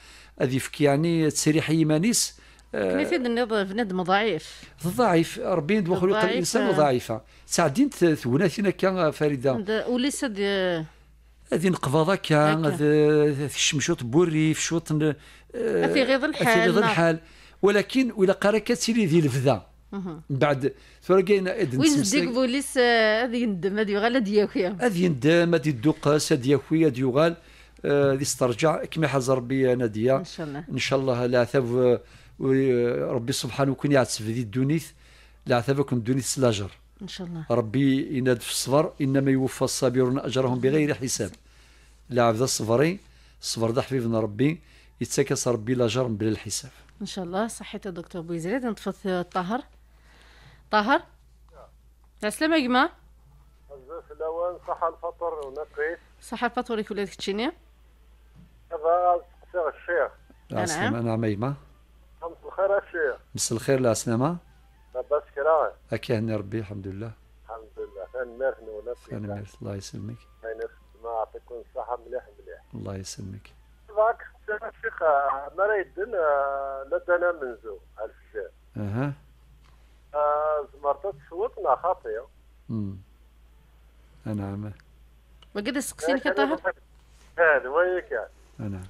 هذه فكي يعني تسريحي إيمانيس آه، كنت في بنادم ضعيف ضعيف ربي دو خلوق الإنسان آه. ضعيفة ساعدين ثوناثين كان فريدة وليس هذه نقفضة كان شمشوط بوري في شوط في غيظ الحال نعم. ولكن ولا قرا كتسيري ذي الفذا من بعد فرقينا اد وين ديك بوليس آه، هذا يندم هذا يغال هذا ياخويا هذا يندم هذا يدقس هذا ياخويا هذا يغال آه، هذا يسترجع كما حاز ربي ناديه ان شاء الله ان شاء الله لا ربي سبحانه كون يعتسف في الدونيث لا كون دونيث سلاجر ان شاء الله ربي يناد في الصبر انما يوفى الصابرون اجرهم بغير حساب لا عبد الصبري الصبر ده حبيبنا ربي يتسكس ربي لاجر بلا الحساب ان شاء الله صحيت دكتور بوزيد نطفت الطهر طاهر يسلمك ما بزاف الاوان صح الفطر ونقي صح الفطر وليك ولادك تشيني هذا الشيخ نعم نعم يما مس الخير الشيخ مس الخير العسلامة لاباس كراهي أكي هني ربي الحمد لله الحمد لله أنا ميرحن ولا أنا ميرحن الله يسلمك ما يعطيكم الصحة مليح مليح الله يسلمك ذاك الشيخ ما رايدن لدنا منزو الشيخ اها زمرت تصوت مع خاطيه نعم وقد سقسينك يعني طاهر هذا وياك نعم يعني؟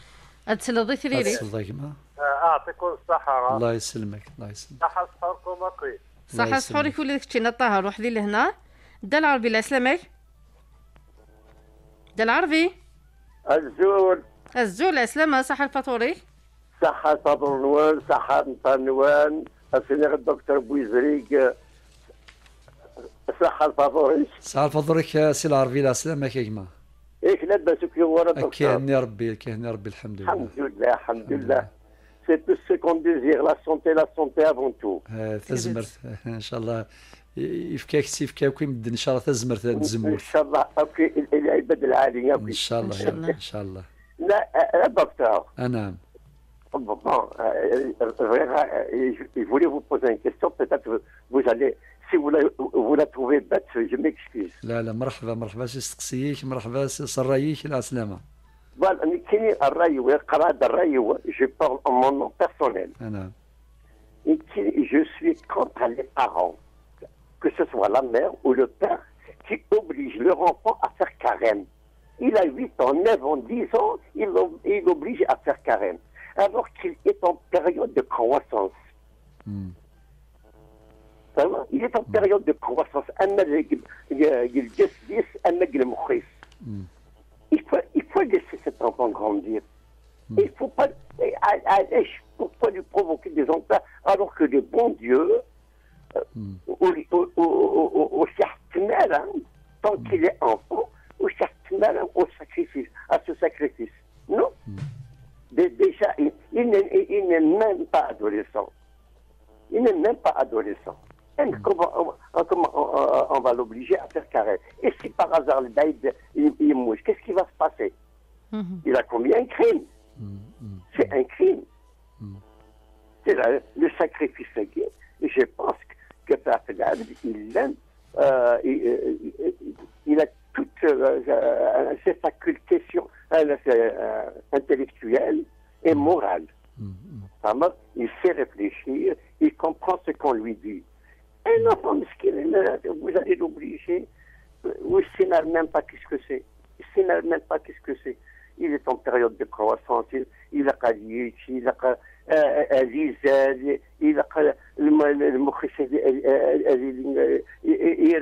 أتسل ضي لي أتسل ضي آه، أعطيكم الصحة الله يسلمك الله يسلمك صحة صحوركم أقوي صحة صحورك ولي ذاك طاهر وحدي لهنا دا العربي لا سلامك دا العربي الزول الزول سلامة صح الفطوري صح الفطور نوان صحة الفطور السيدي الدكتور بويزريك صحة الفضوريك صحة الفضوريك سي العربي على سلامك ما؟ جماعة ايك لاباس كي هو ربي كيهني ربي كيهني ربي الحمد لله الحمد لله الحمد لله سي تو سي كون ديزيغ لا سونتي لا سونتي افون تو تزمرت ان شاء الله يفكاك سي ويمد ان شاء الله تزمرت تزمور ان شاء الله اوكي العباد العاليه ان شاء الله ان شاء الله لا آه، آه، دكتور آه، نعم Bon, je voulais vous poser une question. Peut-être que vous allez, si vous la, vous la trouvez bête, je m'excuse. je parle مرحبا مرحبا سي personnel. Ah, je suis contre les parents, que ce soit la mère ou le père, qui obligent leur enfant à faire carême. Il a 8 ans, 9 ans, 10 ans, il, il oblige à faire carême alors qu'il est en période de croissance. Hmm. Il est en hmm. période de croissance. Euh, hmm. Il faut, il faut laisser cet enfant grandir. Il ne faut pas, lui provoquer des emplois, alors que le bon Dieu, euh, au là tant qu'il est enfant, au au sacrifice, à ce sacrifice. Non déjà, il, n'est même pas adolescent. Il n'est même pas adolescent. Hmm. Comment, on, va l'obliger à faire carré Et si par hasard, Daïd, il, il mouche, qu'est-ce qui va se passer hmm. Il a commis un crime. Hmm. C'est un crime. C'est le sacrifice Et Je pense que, que il l'aime. Euh, euh, il, a toute cette euh, euh, euh, facultés sur, intellectuelles et morales. Mm-hmm. Il fait réfléchir, il comprend ce qu'on lui dit. Un enfant vous allez l'obliger, ou ne sait même pas qu'est-ce que c'est. Il ne sait même pas qu'est-ce que c'est. Il est en période de croissance, il, a Kalitch, il a l'Isel, il a le il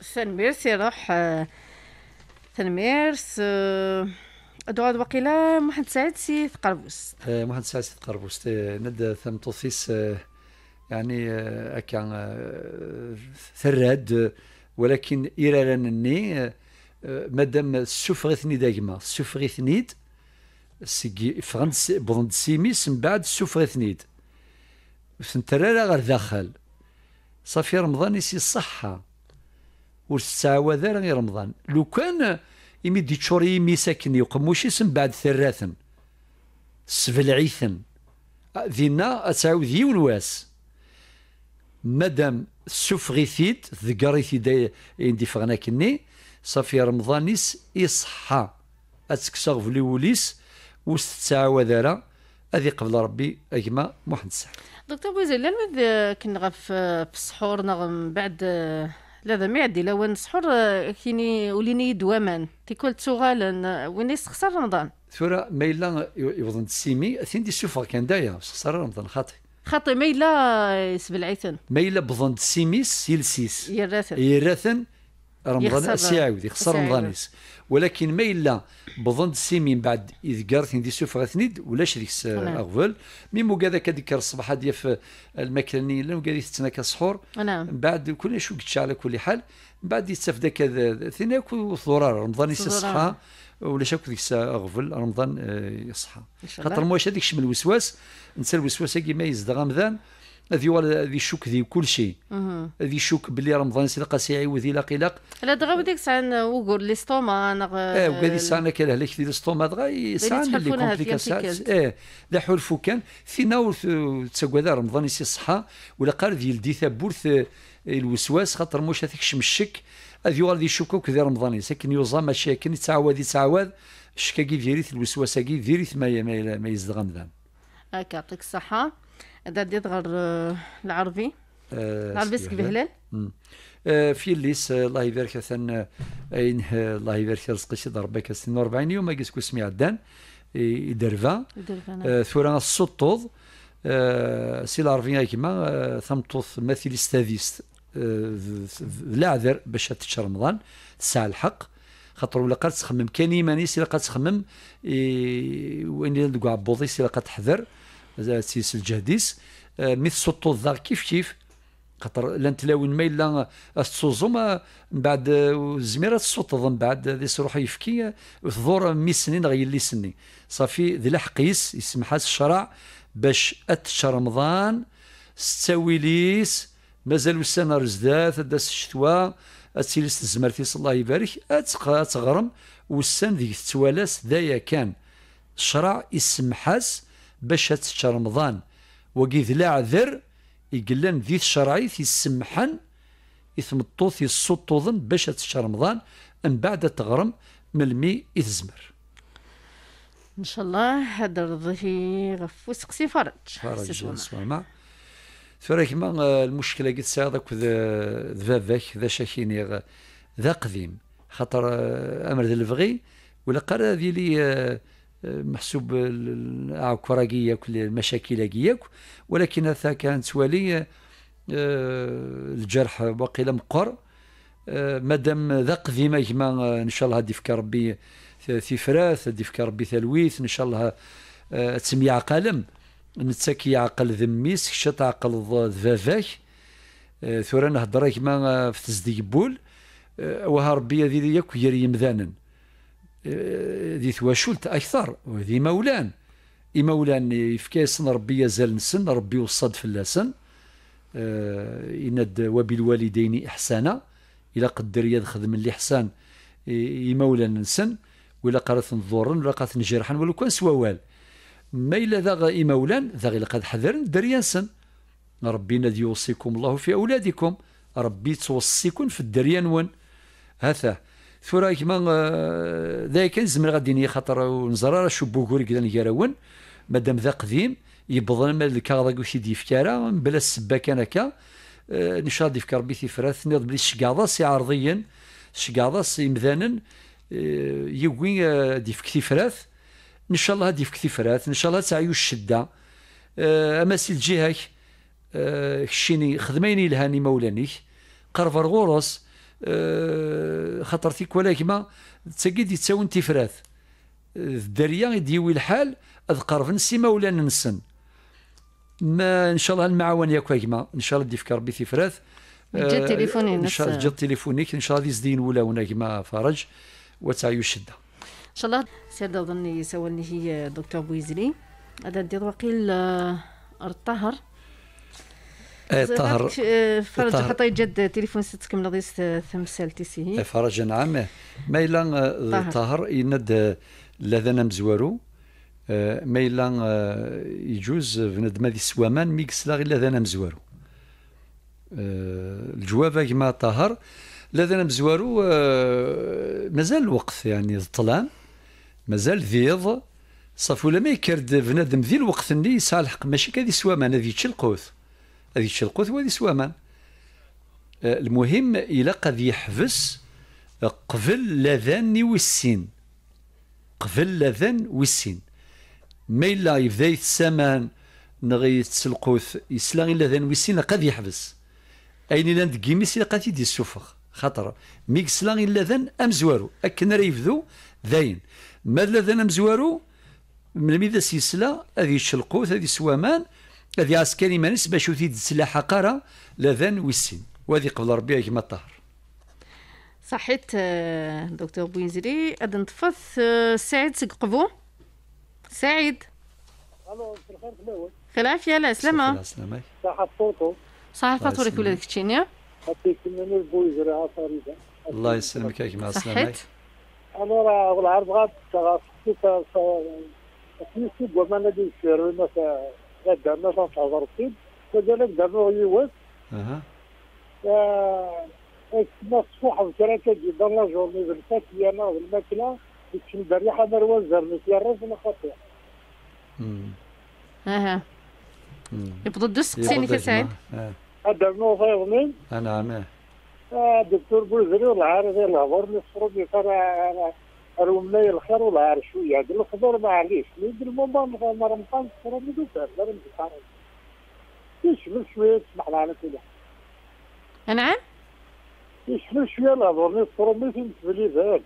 سان ميرس يروح آه، سان ميرس آه، دواد وقيلا محمد سعيد سي ثقربوس آه، محمد سعيد سي ثقربوس ند ثم توثيس يعني هكا ثراد ولكن إيرالانني مادام السفغثني دايما السفغثني سيكي فرنس بوند سيميس من بعد السفغثني سنترالا غير داخل صافي رمضان يسي الصحة ور ستعاود رمضان لو كان يمي دي تشوري مي ساكن يقموشي سم بعد ثراثن سفلعيثن ذينا اتعاود يون واس مادام سوفغيثيد ذكريثيد يندي فغناكني صافي رمضان رمضانيس يصحى اتكسر في ليوليس وستعاود ارا هذه قبل ربي اجمع محمد السحر دكتور بوزيل لماذا كنا في السحور نغم بعد لا ذا معدي لو نسحر آه، كيني وليني دوامان كل تسوغالا وين يسخسر رمضان ثورا ما إلا يوضن سيمي أثين دي سوفا كان دايا سخسر رمضان خاطي خاطي ما إلا يسبل عيثن ما إلا بظن سيميس يلسيس يراثن يراثن رمضان سيعاود يخسر رمضانيس ولكن ما الا بظن سي من بعد اذ قرثن دي سوف غثند ولاش ديك اغفل مي مو كذا كذكر الصباحه ديال في المكرني لا وكذا تتناكا السحور من نعم. بعد كل شو قلت على كل حال من بعد يستفد كذا ثناك وثرار رمضان يصحى ولا شك ديك اغفل رمضان آه، يصحى خاطر مواش هذيك شمل الوسواس نسى الوسواس كيما يزدغ مذان هذه هذه شوك ذي كل شيء هذه شوك باللي رمضان سلقه سي عيوذ الى لاق لا دغا وديك ساعه وقول لي ستوما انا اه وكاد ساعه كاله لك في ستوما دغا ساعه فيك كومبليكاسيات اه لا حرفو كان فينا هذا رمضان سي صحا ولا قال ذي لدي ثابورث آه، الوسواس خاطر موش هذاك الشمشك هذه ذي شوكوك ذي رمضان ساكن يوزا مشاكل يتعاود يتعاود الشكاكي ديريث الوسواسه كي ما ما يزدغم ذا هكا يعطيك الصحه داد يظهر آه، العربي آه، العربي سك بهلال آه، في الليس الله يبارك ثان اين الله يبارك رزقك ضربك 42 يوم قيس اسمي عدان يدرفا نعم. ثورا السطوض سي العربية كما ثمطوث مثل استاذيست عذر باش تشهر رمضان تسعى الحق خاطر ولا قد تخمم كان يماني سي قد تخمم وين دوك بوضي سي قد تحذر سيس الجهديس آه، مي تسطو الدار كيف كيف خاطر لا نتلاون ما الا تسوزم من بعد الزميره آه، تسطض من بعد ذي يروح يفكي تدور آه، مي سنين اللي سني صافي ذي الحقيس يسمحاس الشرع باش اتش رمضان ستاويليس مازال السنه رزدات داس الشتوى اتسيلس الزمرتيس الله يبارك اتغرم والسن ذي تتوالاس دايا كان الشرع يسمحاس باش هتشتى رمضان وقيذ لا عذر يقلن ذي الشرعي في السمحن يسمحن يثمطوث يسطوظن باش تشتى رمضان من بعد تغرم ملمي يتزمر ان شاء الله هذا رضي غفو سقسي فرج فرج سمع فرج ما آه، المشكله قد ساعه ذاك ذا ذا شاكيني آه، ذا قديم خاطر آه، امر الفغي ولا قرا ذي لي آه محسوب كل المشاكل ولكن هذا كانت سوالي آه، الجرح وقيل مقر آه، مادام ذاق ديما يما آه، ان شاء الله ديفك ربي في فراس ديفك ربي ثلويث ان شاء الله تسمي عقلم نتسكي عقل ذميس شط عقل ذفافاك ثورا نهضر يما في تزديبول بول وها ربي ياك يريم ذانن ذي ثواشولت أكثر وذي مولان إمولان يفكاسن ربي يزال نسن ربي وصد فلاسن إند آه، وبالوالدين إحسانا إلا قدر يدخذ من الإحسان مولان نسن ولا قرات نظورا ولا قرات نجرحا ولو كان سواوال ما إلا ذا مولان ذا غير قد حذرن ربي ربينا يوصيكم الله في أولادكم ربي توصيكم في الدريانون هذا ثورا كيما ذاك نزمر غادي ني خاطر نزرى راه شبوكور كذا نجراون مادام ذا قديم يبضل مال الكاغدا وشي ديفكارا بلا السبا كان هكا نشا ديفكار بيتي فراث نيض بلي سي عرضيا سي مذانا يوي ديفك فراث ان شاء الله ديفك فراث ان شاء الله تعيو الشده اما سي الجهه شيني خدميني لهاني مولانيك قرفر غورس آه، خاطر تيكوالا كيما تساكيد يتساون تفرات آه، الدريه يديوي الحال في قربن ولا ننسن ما ان شاء الله المعاون ياك كما ان شاء الله ديفك ربي تفراث جا آه، تليفوني ان شاء الله جات تليفونيك ان شاء الله يزدين ولا هنا كما فرج وتعيو الشده ان شاء الله سيد ظني سولني هي دكتور بويزلي هذا الدير وقيل الطهر آه، طهر آه، فرج حتى يجد تليفون ستكم لغيس آه، ثمسال تيسيه فرج نعم ما إلا طهر يند لذنا مزوارو ما إلا يجوز بند ماذي سوامان ميكس لغي غير لذنا مزوارو الجواب كما طهر لذنا مزوارو مازال الوقت يعني الظلام مازال ذيض صافو لما يكرد فنادم ذي الوقت اللي يسعى ماشي كذي سوامان ذي تشي القوث هذه القوت وهذه سوامان آه، المهم إلا قد يحبس قبل لذان والسين قبل لذان والسين ما إلا يبدا يتسامان نغي يتسلقوث يسلا غير لذان والسين قد يحبس أين إلا ندقيميس الى قد يدي السفخ خطر ميك سلا غير لذان أم زوارو أكن راه يبدو داين ما لذان أم زوارو من ميدا سيسلا هذه الشلقوث هذه سوامان الذي عسكري ما نسبة شو تيد السلاح قارة لذن ويسين وهذه قبل ربيع كما الطهر صحيت آه، دكتور بوينزري أدن تفث آه، سعيد سقفو سعيد خلاف يا لا سلامة صحة فوتو صحة فوتو لك ولادك تشينيا الله يسلمك يا كما صحيت انا راه والعرض غاد خصني سوق وما ندير السر مثلا درنا راس عبرتين كذلك درنا واس اها آه، ما الصبح بكرا كتجي لا جورني بالفات يا ديالنا بالماكله كتشم الريحه مروان زرني فيها الراس ولا خطير اها يبدو دوس سيني كسعيد درنا فيضنين نعم دكتور بوزري والعارف الهضر اللي صرو بيه راهو ملاي الخير ولا عارف شويه قال له ما عليش يدير بابا رمضان راه مدوكا راه مدوكا يشمل شويه تسمح لها على كل نعم يشمل شويه الهضر ني الطرومي بالنسبه لي زين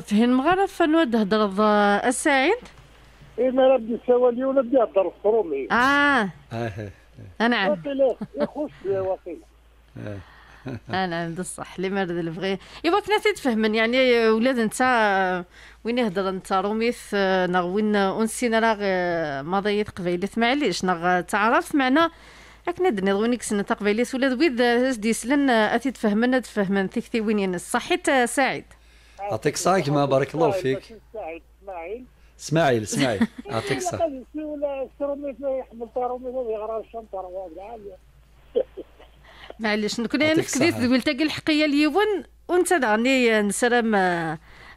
فهين مغرف فنود هضر السعيد اي ما راه بدي سوالي ولا بدي هضر الطرومي اه اه نعم واقيلا يخش وقيله آه. انا عند الصح اللي مرض اللي بغي ايوا كنا تتفهمن يعني ولاد انت وين يهضر انت روميث نا وين انسينا راه ماضي قبيله معليش نغ تعرف معنا اكنا دني ضوينيك سنة تقبيلات ولاد ويد دي سلن اتي تفهمنا تفهمن تكتي وين صحيت سعيد يعطيك الصحة ما بارك الله فيك اسماعيل اسماعيل اسماعيل يعطيك الصحة معليش كنا قلت لك الحقيه اليوم وانت غني نسرم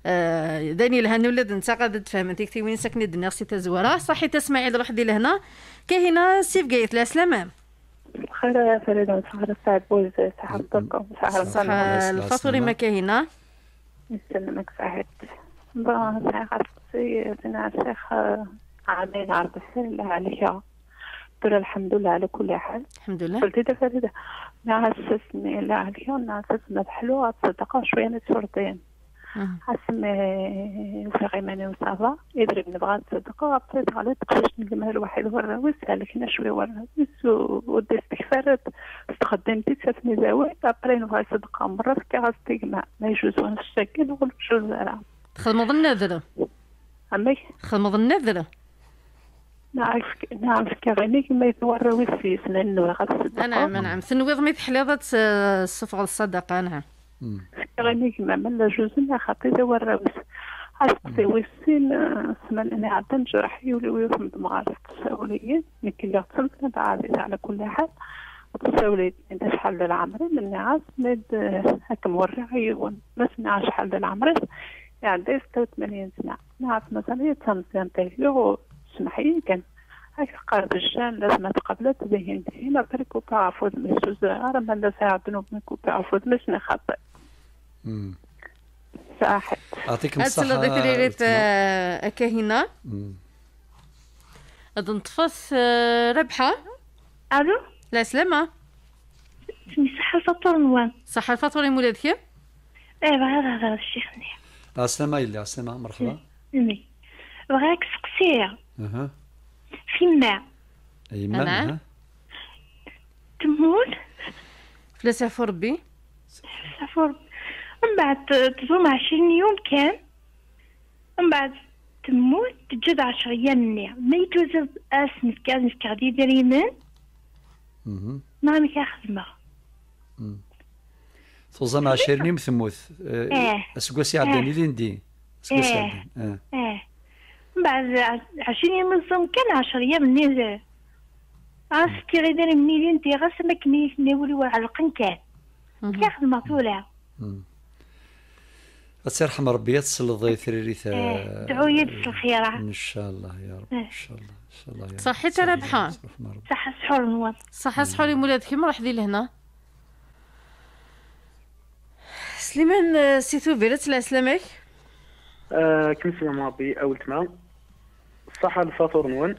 آه داني لهنا ولاد انت غادي تفهم انت كتي وين ساكنه الدنيا خصي تزوره صحي تسمعي دي لهنا كاهنا سيف قايت لا سلامه خير فريدة صحة السعد بوز صحة الطرقم صحة الفاصولي ما كاهنا يسلمك سعد بون صحة خاصي سنة الشيخ آه، عامين عرض الحمد لله على كل حال الحمد لله قلتي فريدة لا عسسني لا اليوم عسسنا نعم بحلوة تصدقوا شوية متفرطين حسمي آه. غيماني وصافا يضرب نبغى تصدقوا عطيت غلط قشاش نلمها الواحد ورا وسالك هنا شوية ورا ودي استكفارت استخدمت تساتني زواج ابري نبغى صدقة مرة فكي غاستيكما ما يجوز ونشكل ولا جوز تخدموا النذر عمي تخدموا النذر نعرف نعرف كغني كما يتوراو السيس ننوى غير نعم نعم تنويض مي تحليضات الصفغ الصدقه نعم غني كما ملا جوزنا خاطي توراو أسقطي ويسين سمان أنا عدا نجرح يولي ويوثم دمغارة التساؤلية لكن لو تصلت بعضي على كل حال التساؤلية أنت شحال للعمر من عاس مد آه، هاك مورع يون بس نعا شحال للعمر عندي يعني ستة وثمانين سنة نعرف مثلا يتسمسين تيلو تسمحي لي كان هاك قرب الشان لازم تقبلت بهن هنا بركو بعفوز مسوز عرما لا ساعدنو بنكو بعفوز مش نخطئ صح يعطيكم الصحة أرسل ذكريت أكاهنا أظن تفص آه، ربحة ألو لا سلامة صحة الفطور نوان صحة الفطور فاطمة مولاتك إيه بغيت هذا الشيخ نعم آه، السلامة إلي السلامة آه، مرحبا إمي إيه. بغيت سقسيها اها في الماء اي ماء نعم. أها. تمون فلسفة ربي فلسفة ربي من بعد تزوم عشرين يوم كان من بعد تموت تجد عشر ايام مني نعم. ما يجوز اس نفكا نفكا يدير يمين نعم كا خدمة تزوم عشرين يوم اه إيه. اسكوسي عداني إيه. لين دي اسكوسي إيه. عداني اه اه بعد عشرين يوم الصوم كان عشر أيام عرفت عرفتي غير مني انت غاس ما كنيش ناولي على القنكات كي خدمة طولة غادي يرحم ربي يتصل يثري ريثا إيه، دعو يدس الخيرة ان شاء الله يا رب ان شاء الله ان شاء الله يا رب صحي ترى ربحان صح صحور نوض صح صحور لي مولادك ما راح لهنا سليمان سي ثوبي لا سلامك آه، كم سلام ربي اول تمام صح الفاتور نون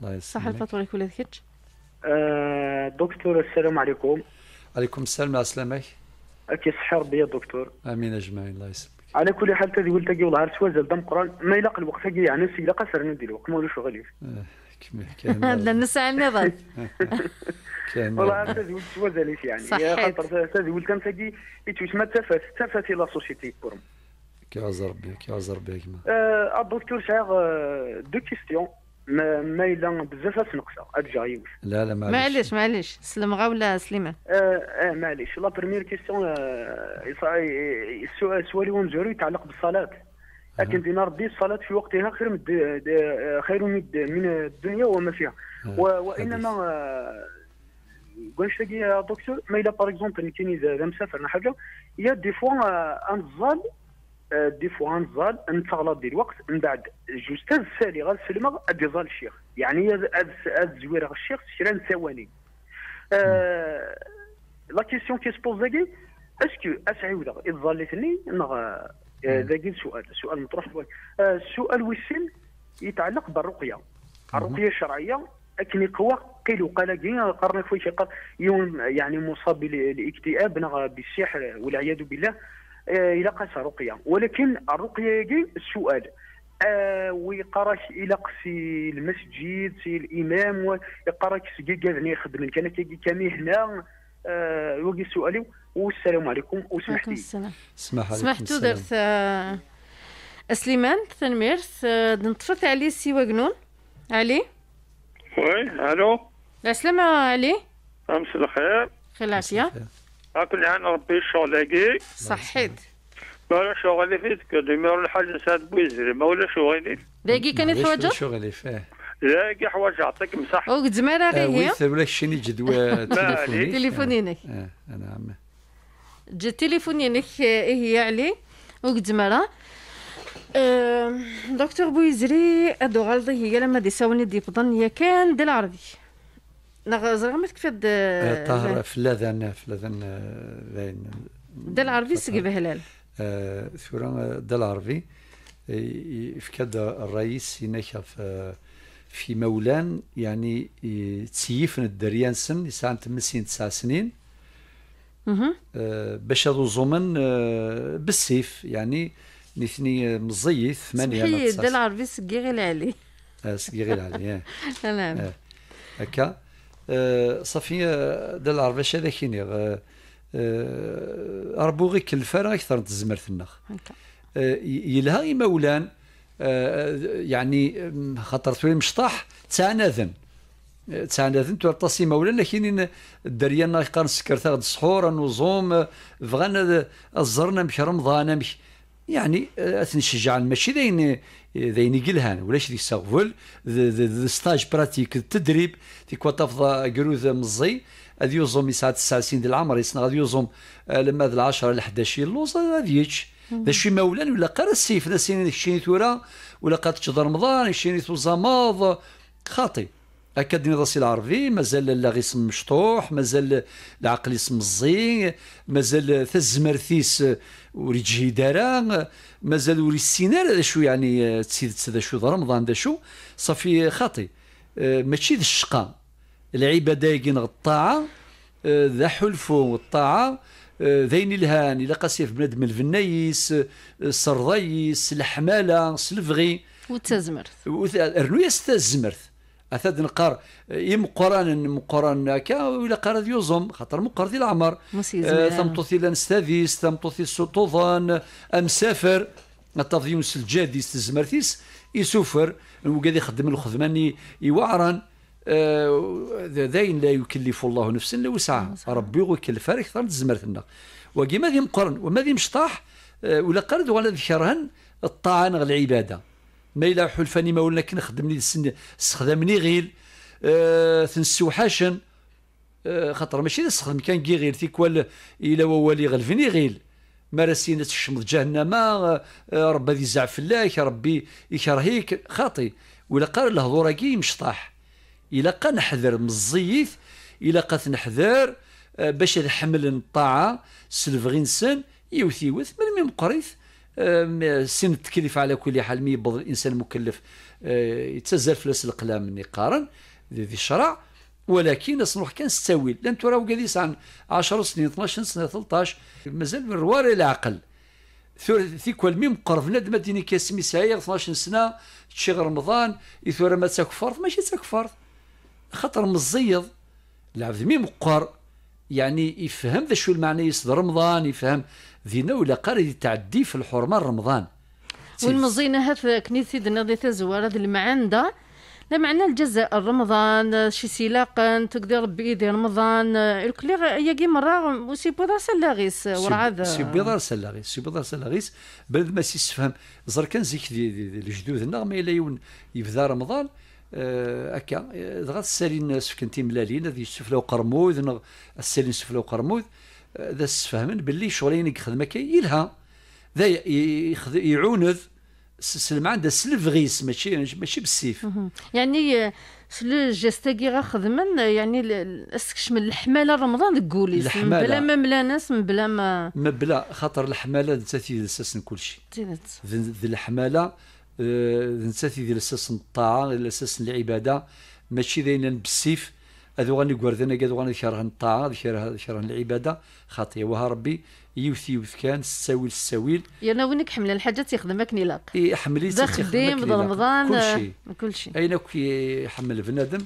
الله يسلمك صحن فطور يكون لك آه دكتور السلام عليكم عليكم السلام على سلامك كي صحة ربي يا دكتور امين اجمعين الله يسلمك على كل حال تدي قلت أجي والله سوازل دم قران ما يلاقي الوقت أجي يعني نسي لقى سر ندير الوقت ما ولوش غليف آه، كما كان هذا النساء النظام كان والله تدي قلت سوازل يعني صحيت خاطر تدي قلت كي إيش ما تفات تفات الى سوشيتي كورم كيعز ربي كيعز ربي كيما أه، ابو الدكتور أه، دو كيستيون ما ما الا بزاف تنقصا ارجع يوش لا لا معليش معليش معليش سلم غا ولا سليمان اه, آه معليش لا بروميير أه، كيستيون السؤال سوالي ونجرو يتعلق بالصلاه لكن دينا ربي الصلاة في وقتها خير من خير من الدنيا وما فيها وانما قلت يا دكتور ما الا باغ اكزومبل كاين اذا مسافر حاجه يا دي فوا انزال دي فوا نزال تغلط دي الوقت من بعد جوج تاز سالي غنسلمغ ادي زال الشيخ يعني هاد زويرة الشيخ شران ثواني آه، لا كيسيون كي سبوز داكي اسكو اش عاود ظليتني نغ آه، داكي سؤال سؤال مطروح السؤال آه، ويسين يتعلق بالرقيه الرقيه الشرعيه اكني قوى قيل وقال قرن فويش قال يوم يعني مصاب بالاكتئاب نغ بالسحر والعياذ بالله آه، الى قاس رقيه ولكن الرقيه يجي السؤال آه، ويقراش ويقراك الى قسي المسجد سي الامام ويقراك سكي كاعني يخدم كان كي كامي هنا آه، سؤالي والسلام عليكم وسمحتي لي سمح سمحتو درت سليمان تنمير نطفت علي سي وقنون علي وي الو السلام علي امس الخير خير العافية لكن عام ربي الشغل هاكي صحيت ما شغلي فيه تكلم ما ولا بويزري ما ولا شغلي لاقي كان يتحوجه شغلي فيه لاقي حوايج يعطيك مساحة وقد ما راهي هي ولا شني جدوى تليفوني تليفونينك اه نعم جا انك هي علي وقد ما راه دكتور بويزري ادو غلطي هي لما دي ساوني دي بضن كان دي العربي نغ زرغمت كيف آه، طاهر آه، آه، في فلاذن باين دا العربي سقي بهلال ثورة دا العربي يفكد الرئيس هناك في في مولان يعني تسيفن الدريان سن يسعى تمسين تسع سنين باش هادو زومن بالسيف يعني نثني مزيث ثمانية صحيح دا العربي سكي غير علي سكي غير علي نعم هكا آه، صافي آه، دا العرباش هذا كيني آه، اربوغي كلفا اكثر من في النخ يلها مولان يعني خاطر تولي مشطح تعناذن تو تورطاسي مولانا لكن الدريان قان سكر غد السحور نوزوم بغانا الزرنا مش رمضان مش يعني اثنشجع ماشي داين ذيني قلهان ولاش شري ساغفول ستاج براتيك التدريب كوا تفضى قروذ مزي هذا يوزم سنين ديال العمر يسنا غادي يوزم آه، لما ذا العشرة ل 11 لوز غادي يتش ذا شي مولان ولا قرا السيف لا سيني شيني تورا ولا قد تشد رمضان شي ماض خاطي اكاد راسي العربي مازال لا غيسم مشطوح مازال العقل يسم الزين مازال تزمرثيس وري تجي دارا مازال وري السينار شو يعني تسيد هذا شو رمضان هذا شو صافي خاطي ماشي ذا الشقا العباده يقين الطاعه ذا حلفو والطاعه ذين الهان الى قاسيه في بنادم الفنايس السرضيس الحماله السلفغي والتزمرث رنويا التزمرث اثاد نقار يم قران مقران كا ولا قرا يوزم خاطر مقر ذي العمر آه ثمطوثي ثم ثمطوثي سوطوظان ام سافر التفضيون سلجادي ستزمرثيس يسوفر وقاد يخدم الخدماني يوعرا آه، ذاين لا يكلف الله نفسا الا وسعها ربي يكلف اكثر من تزمرتنا وكي ذي مقرن ذي مشطاح ولا قرد ولا ذكرهن الطاعن العباده ما الى حلفاني ما ولنا كي نخدم لي استخدامني غير أه تنسوحاشن أه خاطر ماشي نستخدم كان كي غير تيكوال إلا ووالي غلفني غير ما راسينا تشمض جهنم أه, آه، ربي يزعف فلاك ربي يكرهيك خاطي ولا قال الهضوره كي مشطاح إلا قا نحذر من الزيث إلا قا تنحذر آه، باش نحمل الطاعة سلف يوثي وث من ميم قريث سن التكليف على كل حال مي يبض الانسان مكلف أه، يتسزل فلس القلم من يقارن ذي الشرع ولكن اصلا كان ستاويل لان ترى وقديس عن 10 سنين 12 سنه 13 مازال من روار العقل في كل ميم قرب ندمة ديني كاسمي سعير 12 سنة تشي رمضان يثور ما تكفر ماشي تكفر خاطر مزيض العبد ميم قر يعني يفهم ذا شو المعنى يصدر رمضان يفهم ذينا ولا قاري تعدي في الحرمه رمضان والمزينه هذا كنيسه سيدنا ذي تزوار هذا المعنده لا معنى الجزاء رمضان شي سلاقا تقدر ربي يدي رمضان الكلير ياكي مرة وسي بيضا سلاغيس ورعاد سي بيضا سلاغيس سي بيضا سلاغيس بلد ما سيستفهم زر كان زيك هنا ما إلا يون يبدا رمضان هكا آه، آه، غا السالين سكنتي ملالين هذه السفلة وقرموذ السالين السفلة وقرموذ ذا السفهمن باللي شغلين يخدم كي يلها ذا يعونذ سلم عنده سلف غيس ماشي يعني ماشي بالسيف يعني جستاكي غا خدمن يعني اسكش من الحماله رمضان تقولي الحماله بلا ما ملا ناس من بلا ما ما بلا خاطر الحماله نساتي تيدي اساس كل شيء ذي الحماله آه، نساتي تيدي اساس الطاعه اساس العباده ماشي داينا بالسيف هذو غان كوردنا هذو غان يشرهن الطاعة يشرهن العبادة خاطئة وها ربي يوث يوث كان السويل السويل يعني وينك حمل الحاجة تيخدمك نلاق يحمل إيه، دا خديم دا رمضان كلشي آه، شيء أين يحمل بنادم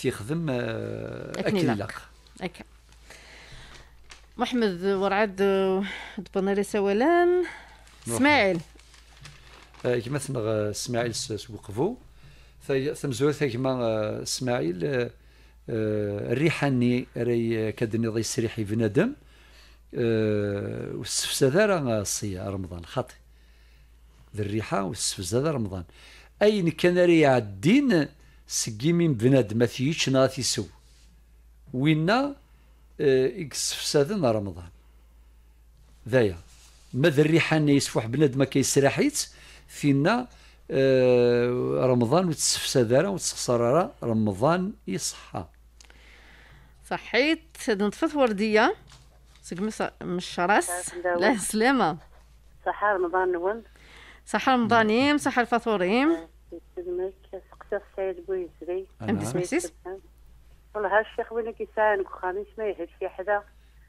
تيخدم أكل آه، لاق أكا محمد ورعد آه، لي سوالان اسماعيل كما اسماعيل سوقفو ثم زور ثم اسماعيل آه، الريحه اني راي كدني ضي يسريحي بنادم آه، والسفسد راه الصيا رمضان خاطي ذي الريحه والسفسد رمضان اين كان راه الدين سقي من بنادم ما ثيتش نا سو وينا آه، يكسفسادن رمضان ذايا ما ذي الريحه اني يسفوح بناد ما كيسرحيت فينا رمضان وتسفسد راه وتسخسر رمضان يصحى صحيت نطفت ورديه سقمس من الشرس لا سلامه صحه رمضان نون صحه رمضانيم صحه الفاتوريم يسلمك سقسى السيد بويزري والله الشيخ وين كيسان بخامس ما يهد في حدا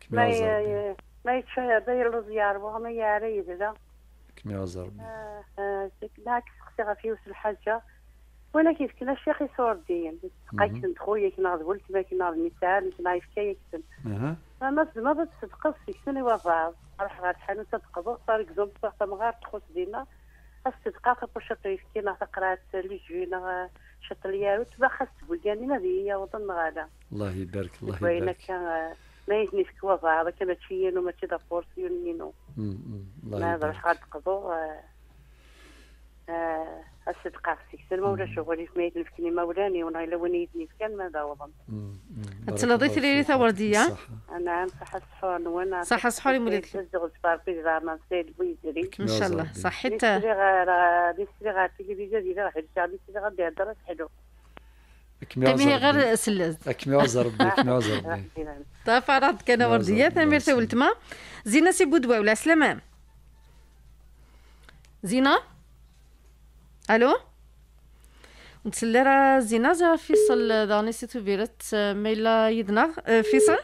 ما ي... ما يتشهى باير لزيار وغا ما يعريد هذا كمي غزر ذاك آه، آه، سقسي غا فيوس الحاجه وانا كيف كنا الشيخ يصور ديا تبقى كنت خويا كنا غد ولتما كنا مثال كي كنا يفكا يكتن فما ما تصدق السيكتن وفاز راح غير تحانو تتقضى صار زوم صح مغار تخوص دينا الصدقة خاطر شاطر يفكينا كي لي جوينا شاطر ياو خاص تقول يعني ما هي وطن غادا الله يبارك الله يبارك ما يجني في كوافا هذا كان تشينو ماشي دافورسيون نينو ما راح غير تقضوا آه، الصدق عرفتي حتى المولى شغلي ميت نفكني مولاني وانا الا وين يدني في كان ماذا وضم تنضيتي لي ريثة تورديه نعم صحه الصحون وانا صحه مولاي وليت الزبار في زعما سيد ويزري ان شاء الله صحيت نشري طيب، غير نشري غير التلفزيون ديالي راح نشري نشري غادي يهضر حلو كمي غير سلاز كمي عز ربي كمي عز ربي طاف طيب، عرض كان ورديه تمير ولتما زينه سي بودوا ولا سلامه زينه الو نتسلي راه زينه زا فيصل داني سيتو بيرت آه، ميلا يدنا آه، فيصل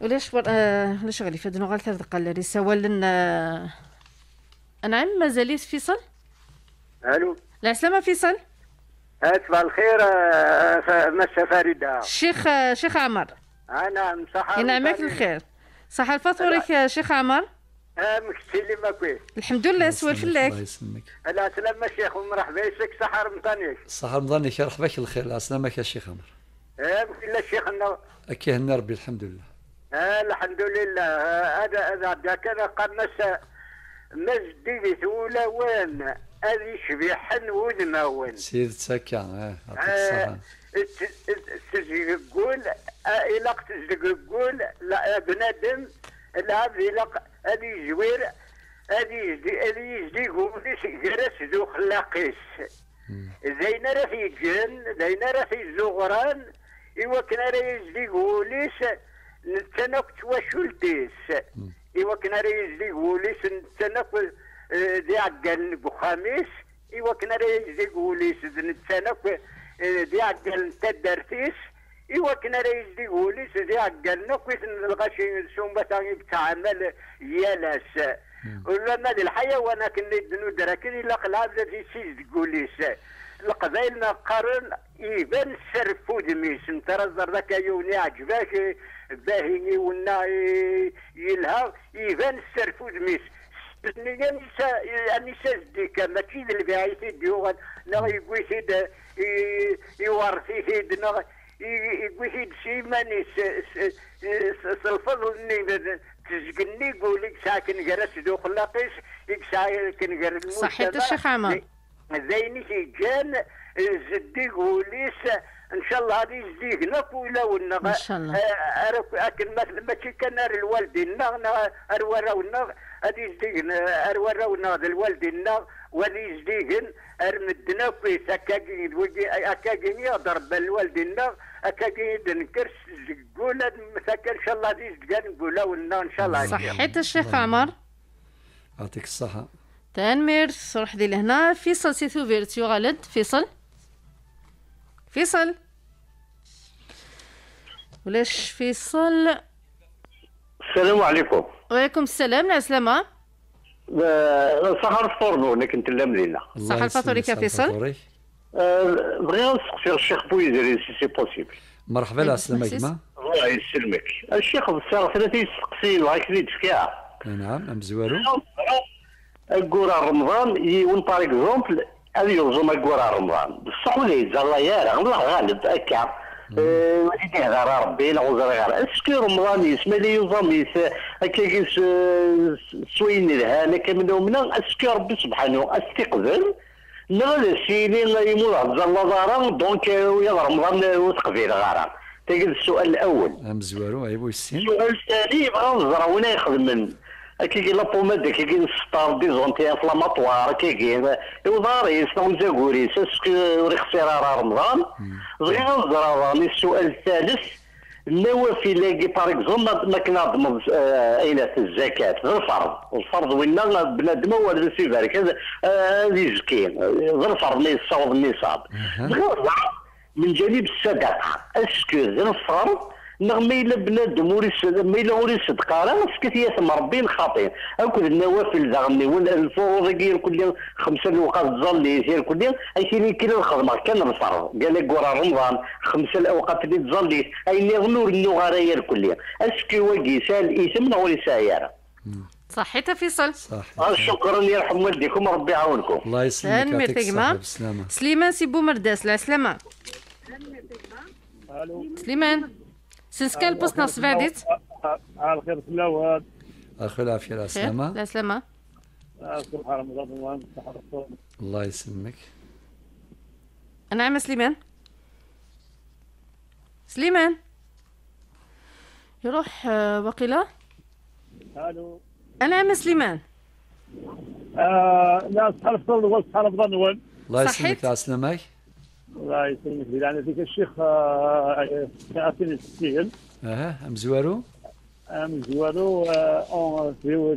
وليش بر... آه، ليش غالي فادنو غير ثلاث دقائق لي سوال نعم مازاليت فيصل الو لا سلامة فيصل صباح الخير مسا فريدة الشيخ شيخ عمر نعم صحة ينعمك الخير صحة الفطورك شيخ عمر مكتي ماكوي الحمد لله سوال فلاك الله يسلمك على سلامة شيخ ومرحبا يسك صحة رمضانيك صحة رمضانيك بك الخير على سلامة يا شيخ عمر اه بسم الشيخ النور اكيه النار ربي آه، الحمد لله آه الحمد لله هذا هذا هذا انا قناص مسجد ولا وين هذه شبيحا ودما وين سيد سكا اه يعطيك آه، الصحة تزقول آه، الى تزقول لا بنادم العبيلق هذه زوير هذه يجدي هذه يجدي يقولش جرس ذو خلاقيس زين راه في الجن زين راه في الزغران إوا كان راه يجدي يقولش نتناك تواشو لديس إوا كان راه يجدي يقولش نتناك آه، دي عقل بخاميس إوا كان راه يجدي يقولش نتناك آه، دي عقل تدرتيس إيوا كنا رايز يجدي يقولي سيدي عقلنا كويس نلقى شي سومبا تاني بتعامل يالاس ولا ما الحيوانات كنا يدنو دراكن إلا في سيز سيد قوليس القبائل ما قارن إيفان سرفو دميس انت رزر ذاك يوني عجباك باهي ونا يلها إيفان سرفو دميس اني سازديك ماشي ذي البعيث ديوغن نغ يقوي يورثي سيدنا يقول شي ماني سلفظ اني تزقني يقول لك ساكن جرس دو خلاقيش ساكن جرس صحيت الشيخ عمر زيني كان زدي قوليس ان شاء الله هذه يجزيه لك ولنا ان شاء الله آه، آه، اكن ماشي كان الوالدين اروراونا هذه يجزيهن آه، اروراونا الوالدين وهذه يجزيهن ارمدنا في سكاكين اكاكين يضرب الوالدين اكاكين نكرش قول ان شاء الله يزيد يجزيهن ولنا ان شاء الله صحيت الشيخ نعم. عمر يعطيك الصحة تنمير صرح دي لهنا فيصل سيثو فيرتيو غالد فيصل فيصل ولاش فيصل السلام عليكم وعليكم السلام على السلامة سحر آه، فورنو كنت كنت ليلة سحر فاتوريك يا فيصل آه، بغيت نسقسي الشيخ بويزري سي سي بوسيبل مرحبا على السلامة كما الله يسلمك الشيخ بصير 30 سقسي وهاك لي تفكاع نعم ام زوالو الكورة رمضان يون باغ اكزومبل هذا يرزم قرار رمضان بصح ولا زلايا الله غالب أكا وليدي أه، هذا راه ربي لا غزر غير اسكي رمضان يسمى لي يوزاميس هكا كيس سوين الهانة كمن ومنا اسكي ربي سبحانه استقبل نغل سيني يمول هزا الله دارا دونك يا رمضان وتقبيل غارا تلقى السؤال الاول السين أيوة، السؤال الثاني يبغى نزرا وين يخدم كيجي لا بوماد كيجي السطار ديزونتي انفلاماتوار كيجي ايوا وضاريس ومزاكوريس اسكو ريختي راه رمضان صغير الزرار السؤال الثالث النوافي لاقي باغ اكزوم ما كنهضمض آه، اين الزكاه غير الفرض الفرض وين بنادم هو اللي سيبارك هذا يزكي آه، غير الفرض اللي يصاوب النصاب من جانب الصدقه اسكو غير الفرض نغ ما الا بنادم ور ما الا ور يصدق راه فكت ياسم ربي الخاطئ اكل النوافل زغني والفروض كاين كل خمسه الاوقات الظل اللي يسير كل ايشي اللي كاين الخدمه كان نصر قال لك رمضان خمسه الاوقات اللي تظليت اين يغنور النغاريه الكل اسكي واقي سال اسم نغوري سايره صحيت فيصل صحيح. آه، شكرا يرحم والديكم ربي يعاونكم الله يسلمك يعطيك الصحه سليمان سي بومرداس لا سلامه سليمان سنسكال بوسنا البوسنا سفاديت على خير الله وهاد الخير العافية على السلامة على السلامة الله يسلمك نعم سليمان سليمان يروح آه، وقيلة الو نعم سليمان آه لا صحاب الظن وصحاب الظن الله يسلمك على السلامة الله يسلمك يعني ديك الشيخ آه، آه، آه، ياسين السكيل اها ام زوارو ام زوارو اون في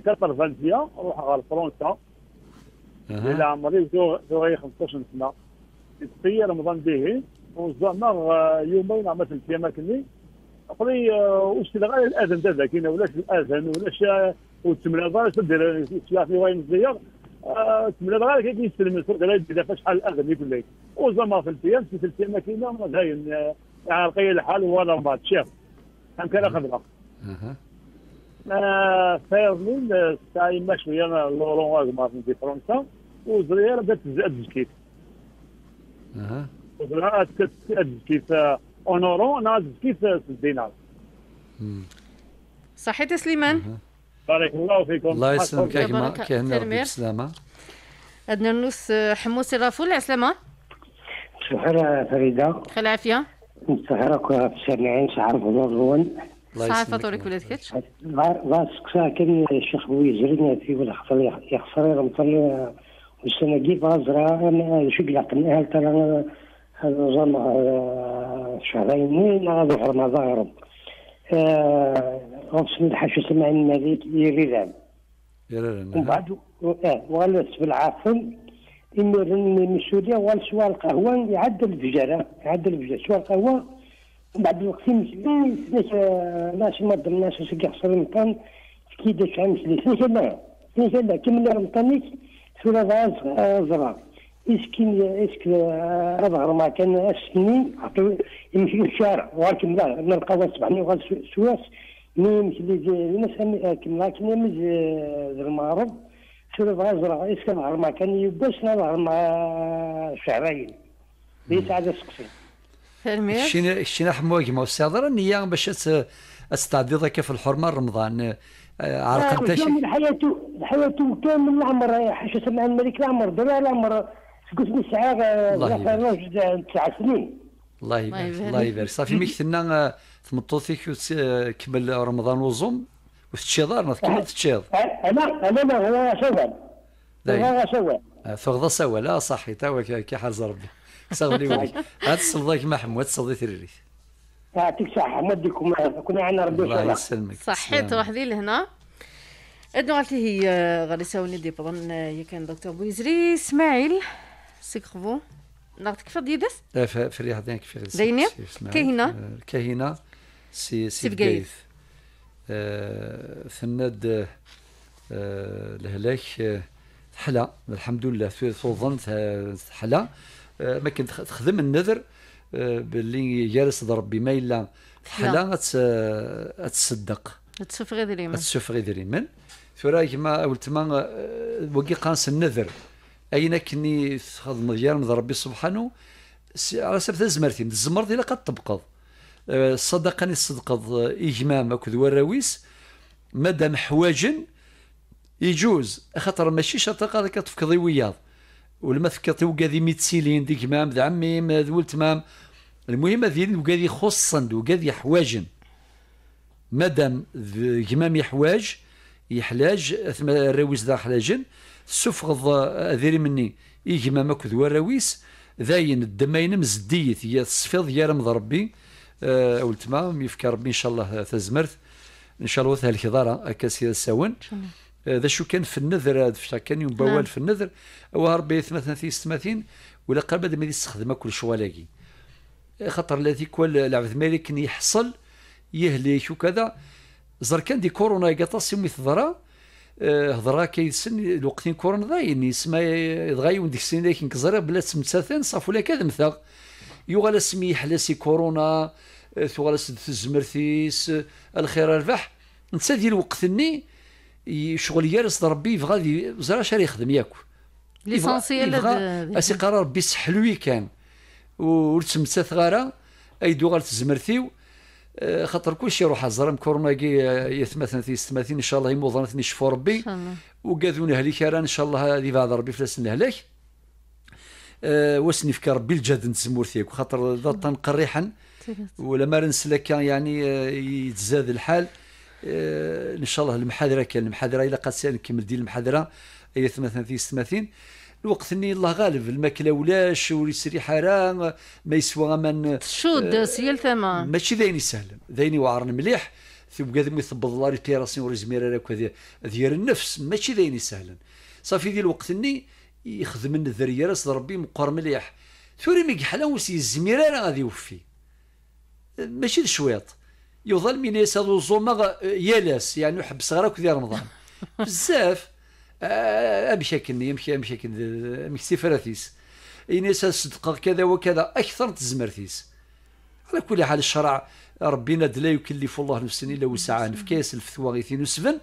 في 94 روح على فرنسا الى عمري زوغي 15 سنه في رمضان به وزعما يومين عملت الكلمه قبلي واش غير الاذن تاع ذاك ولاش الاذن ولاش وتمنى دار اش دير وين مزيان تمنى غير كيف يستلم الفرق لا يدير شحال الاذن يقول لك وزما في البيان في السنه كيما غاين عرقي الحال ولا ما تشاف كان كان خضرا اها ساي سايما شويه لورون ما في فرنسا وزريا بدات تزكيت اها وزريا تزكيت آه، اون اونورو انا تزكيت الدينار صحيت سليمان بارك الله فيكم الله يسلمك آه، يا كيما ربي بالسلامه عندنا نوس حموسي رافول على السلامه سهرة فريدة خلافية نسهرك في سنعين شعر فضول صحيح فطورك ولا تكتش راسك ساكن الشيخ بوي بويزرين في ولا خطر يخسر رمطر والسنة كيف أزرع أنا شو قلق من أهل ترى آه، هذا نظام شهرين آه، وين غادي في رمضان غنصل الحاشو سمعين الملك يريدان يريدان ومن بعد آه، وغلس بالعاصم يمر من سوريا وال شوال القهوة يعدل الفجارة يعدل الفجارة شوال القهوة بعد الوقت يمشي سلاش لاش ما ضمناش واش كاع حصل رمضان كي داك عام مسلي سلاش لا سلاش لا كمل رمضانك سولا ضاز زرار اسكن اسكن اظهر ما كان السني عطيو يمشي للشارع ولكن لا من القهوة سبعني وغاد سواس مي يمشي للناس لا كمل زرمارب شرب غزرة كان هرما كان يبسنا الهرما شهرين بيت عاد سقسي الشينا الشينا حموك ما الصدر النية باش تستعدي كيف الحرمة رمضان آه، عرق آه، انت شي حياته حياته كامل العمر حاشا سمع الملك العمر درا العمر سكوت من ساعه آه، تسع سنين الله يبارك الله يبارك صافي ميك ثنا تمطوطيك كمل رمضان وزوم وتشيض ما تكمل تشيض أه، أه، انا انا هو سوال هو سوال أه، فغضا سوال لا صحي توا كي حرز ربي سغلي ولي هاد الصلاه كيما حمود صلي تريريت يعطيك الصحه مديكم كنا عندنا ربي الله يسلمك صحيت وحدي لهنا ادنو قالت هي غادي يساوني دي بون هي كان دكتور بويزري اسماعيل سيكفو نعطيك في ديدس في رياض كيف داينه كاهنه كاهنه سي سي بقايث ثند آه، آه، الهلاك آه، حلا الحمد لله في ظن حلا ما كنت تخدم النذر باللي جالس ربي ما الا حلا تصدق تسفغي ذريمن تسفغ ذريمن ثورا كما ما وكي قانس النذر اين كني خدم ديال ربي سبحانه على سبب الزمرتي تزمرتي لقد تبقض آه، صدقني صدقض آه، إجمام أكد وراويس مادام حواجن يجوز خاطر ماشي شرط هذاك تفكضي وياض ولا ما تفكضي وكادي ميتسيلين ديك مام ذا عمي ذا المهم هذين وكادي خصا وكادي حواجن مادام جمام يحواج يحلاج الراويس ذا حلاجن سفغض آه، ذيري مني يجمام أكد وراويس ذاين الدماينم زديت يا صفيض يا رمض ربي أه ولتما يفكر ربي ان شاء الله تزمرت ان شاء الله الخضارة خضارة اكاسي الساون ذا شو كان في النذر هذا كان يوم بوال نعم. في النذر ربي ثمثنا في ستماثين ولا قرب ما يستخدم كل شوالاكي خاطر الذي كل العبد مالك يحصل يهلك وكذا زر كان دي كورونا قطاس يوم يتضرى آه، هضرا كيسن الوقتين كورونا ضاين يسمى يضغى ديك السنين لكن كزرا بلا تمتاثان صافو لا كذا مثال يغال اسمي حلاسي كورونا ثغال آه، الزمرثيس آه، الخير ربح نتا ديال وقتني شغل يارس ربي يبغى زرا شار يخدم ياك ليسونسيال اسي قرار ربي سحلوي كان ورتمتا ثغاره اي غير تزمرثيو آه، خاطر كلشي يروح زرم كورونا كي يثمثن في ستماثين ان شاء الله ثني شفو ربي وكاذون هليك ان شاء الله هذه بعد ربي فلاس نهلك آه، واش نفك ربي الجاد نتزمور فيك خاطر تنقر ولا ما نسلك يعني آه، يتزاد الحال آه، ان شاء الله المحاضره كان المحاضره الى قد نكمل ديال المحاضره اي 38 الوقت اني الله غالب الماكله ولاش وريسري حرام ما يسوى من شود سيال ثمان ماشي ذيني سهل ذيني وعرن مليح تبقى ما ثبض الله ريتيراسي وريزمير راك ديال النفس ماشي ذيني سهلا صافي ذي الوقت اني يخدم الذريه راس ربي مقر مليح ثوري ميك حلا وسي الزميرة راه غادي يوفي ماشي شويط يظل من يسال الزوما يالاس يعني يحبس غير ديال رمضان بزاف آه، امشاكن يمشي امشاكن مكسي فراتيس ينسى صدق كذا وكذا اكثر تزمرتيس على كل حال الشرع ربنا لا يكلف الله نفسا الا وسعها نفكاس الفتوى غيثين وسفن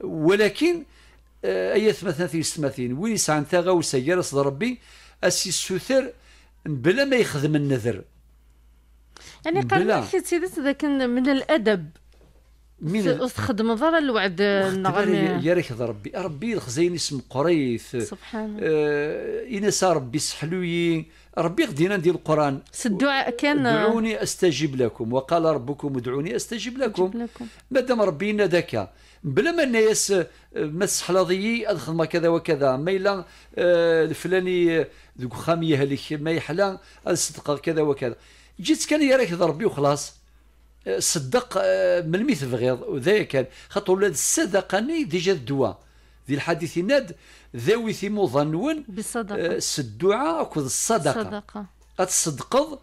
ولكن ايات مثلا السماثين وين يسعن تغاوسة يرس ربي اسي السوثر بلا ما يخدم النذر يعني قال لك سيدي ذاك من الادب من تخدم ضرا الوعد يا ريك ربي ربي الخزين اسم قريث سبحان الله آه ربي سحلوي ربي غدينا ندير القران الدعاء كان ادعوني استجب لكم وقال ربكم ادعوني استجب لكم, لكم. مادام ربي ندك بلا ما الناس آه، ما السحلاضي الخدمه كذا وكذا ما الا آه، الفلاني آه، ذوك خاميه يهلك ما يحلى الصدقه كذا وكذا جيت كان يا راك ضربي وخلاص صدق من الميث تبغيض وذايا كان خاطر ولاد الصدقه ديجا الدواء ذي الحديث ناد ذوي في مظنون بالصدقه الدعاء وكذا الصدقه الصدقه تصدقض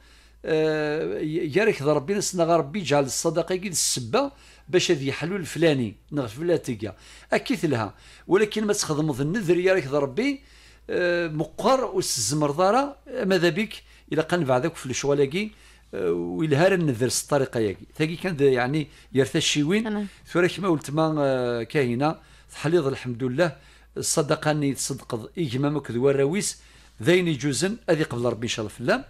يا ريت ربي نسنا ربي جعل الصدقه كي السبه باش هذه حلول الفلاني نغف تيكا اكيت لها ولكن ما تخدمض النذر يا راك ربي آه، مقر وسزمر ضارة ماذا بك الى قنبع ذاك في الشوالاكي آه، ويلهار النذر س الطريقه ياكي ثاكي كان يعني يرثى الشيوين ثورا ما ولت ما آه، كاهنه تحليض الحمد لله الصدقه اني تصدق اجمامك ذو الراويس ذين يجوزن هذه قبل ربي ان شاء الله الله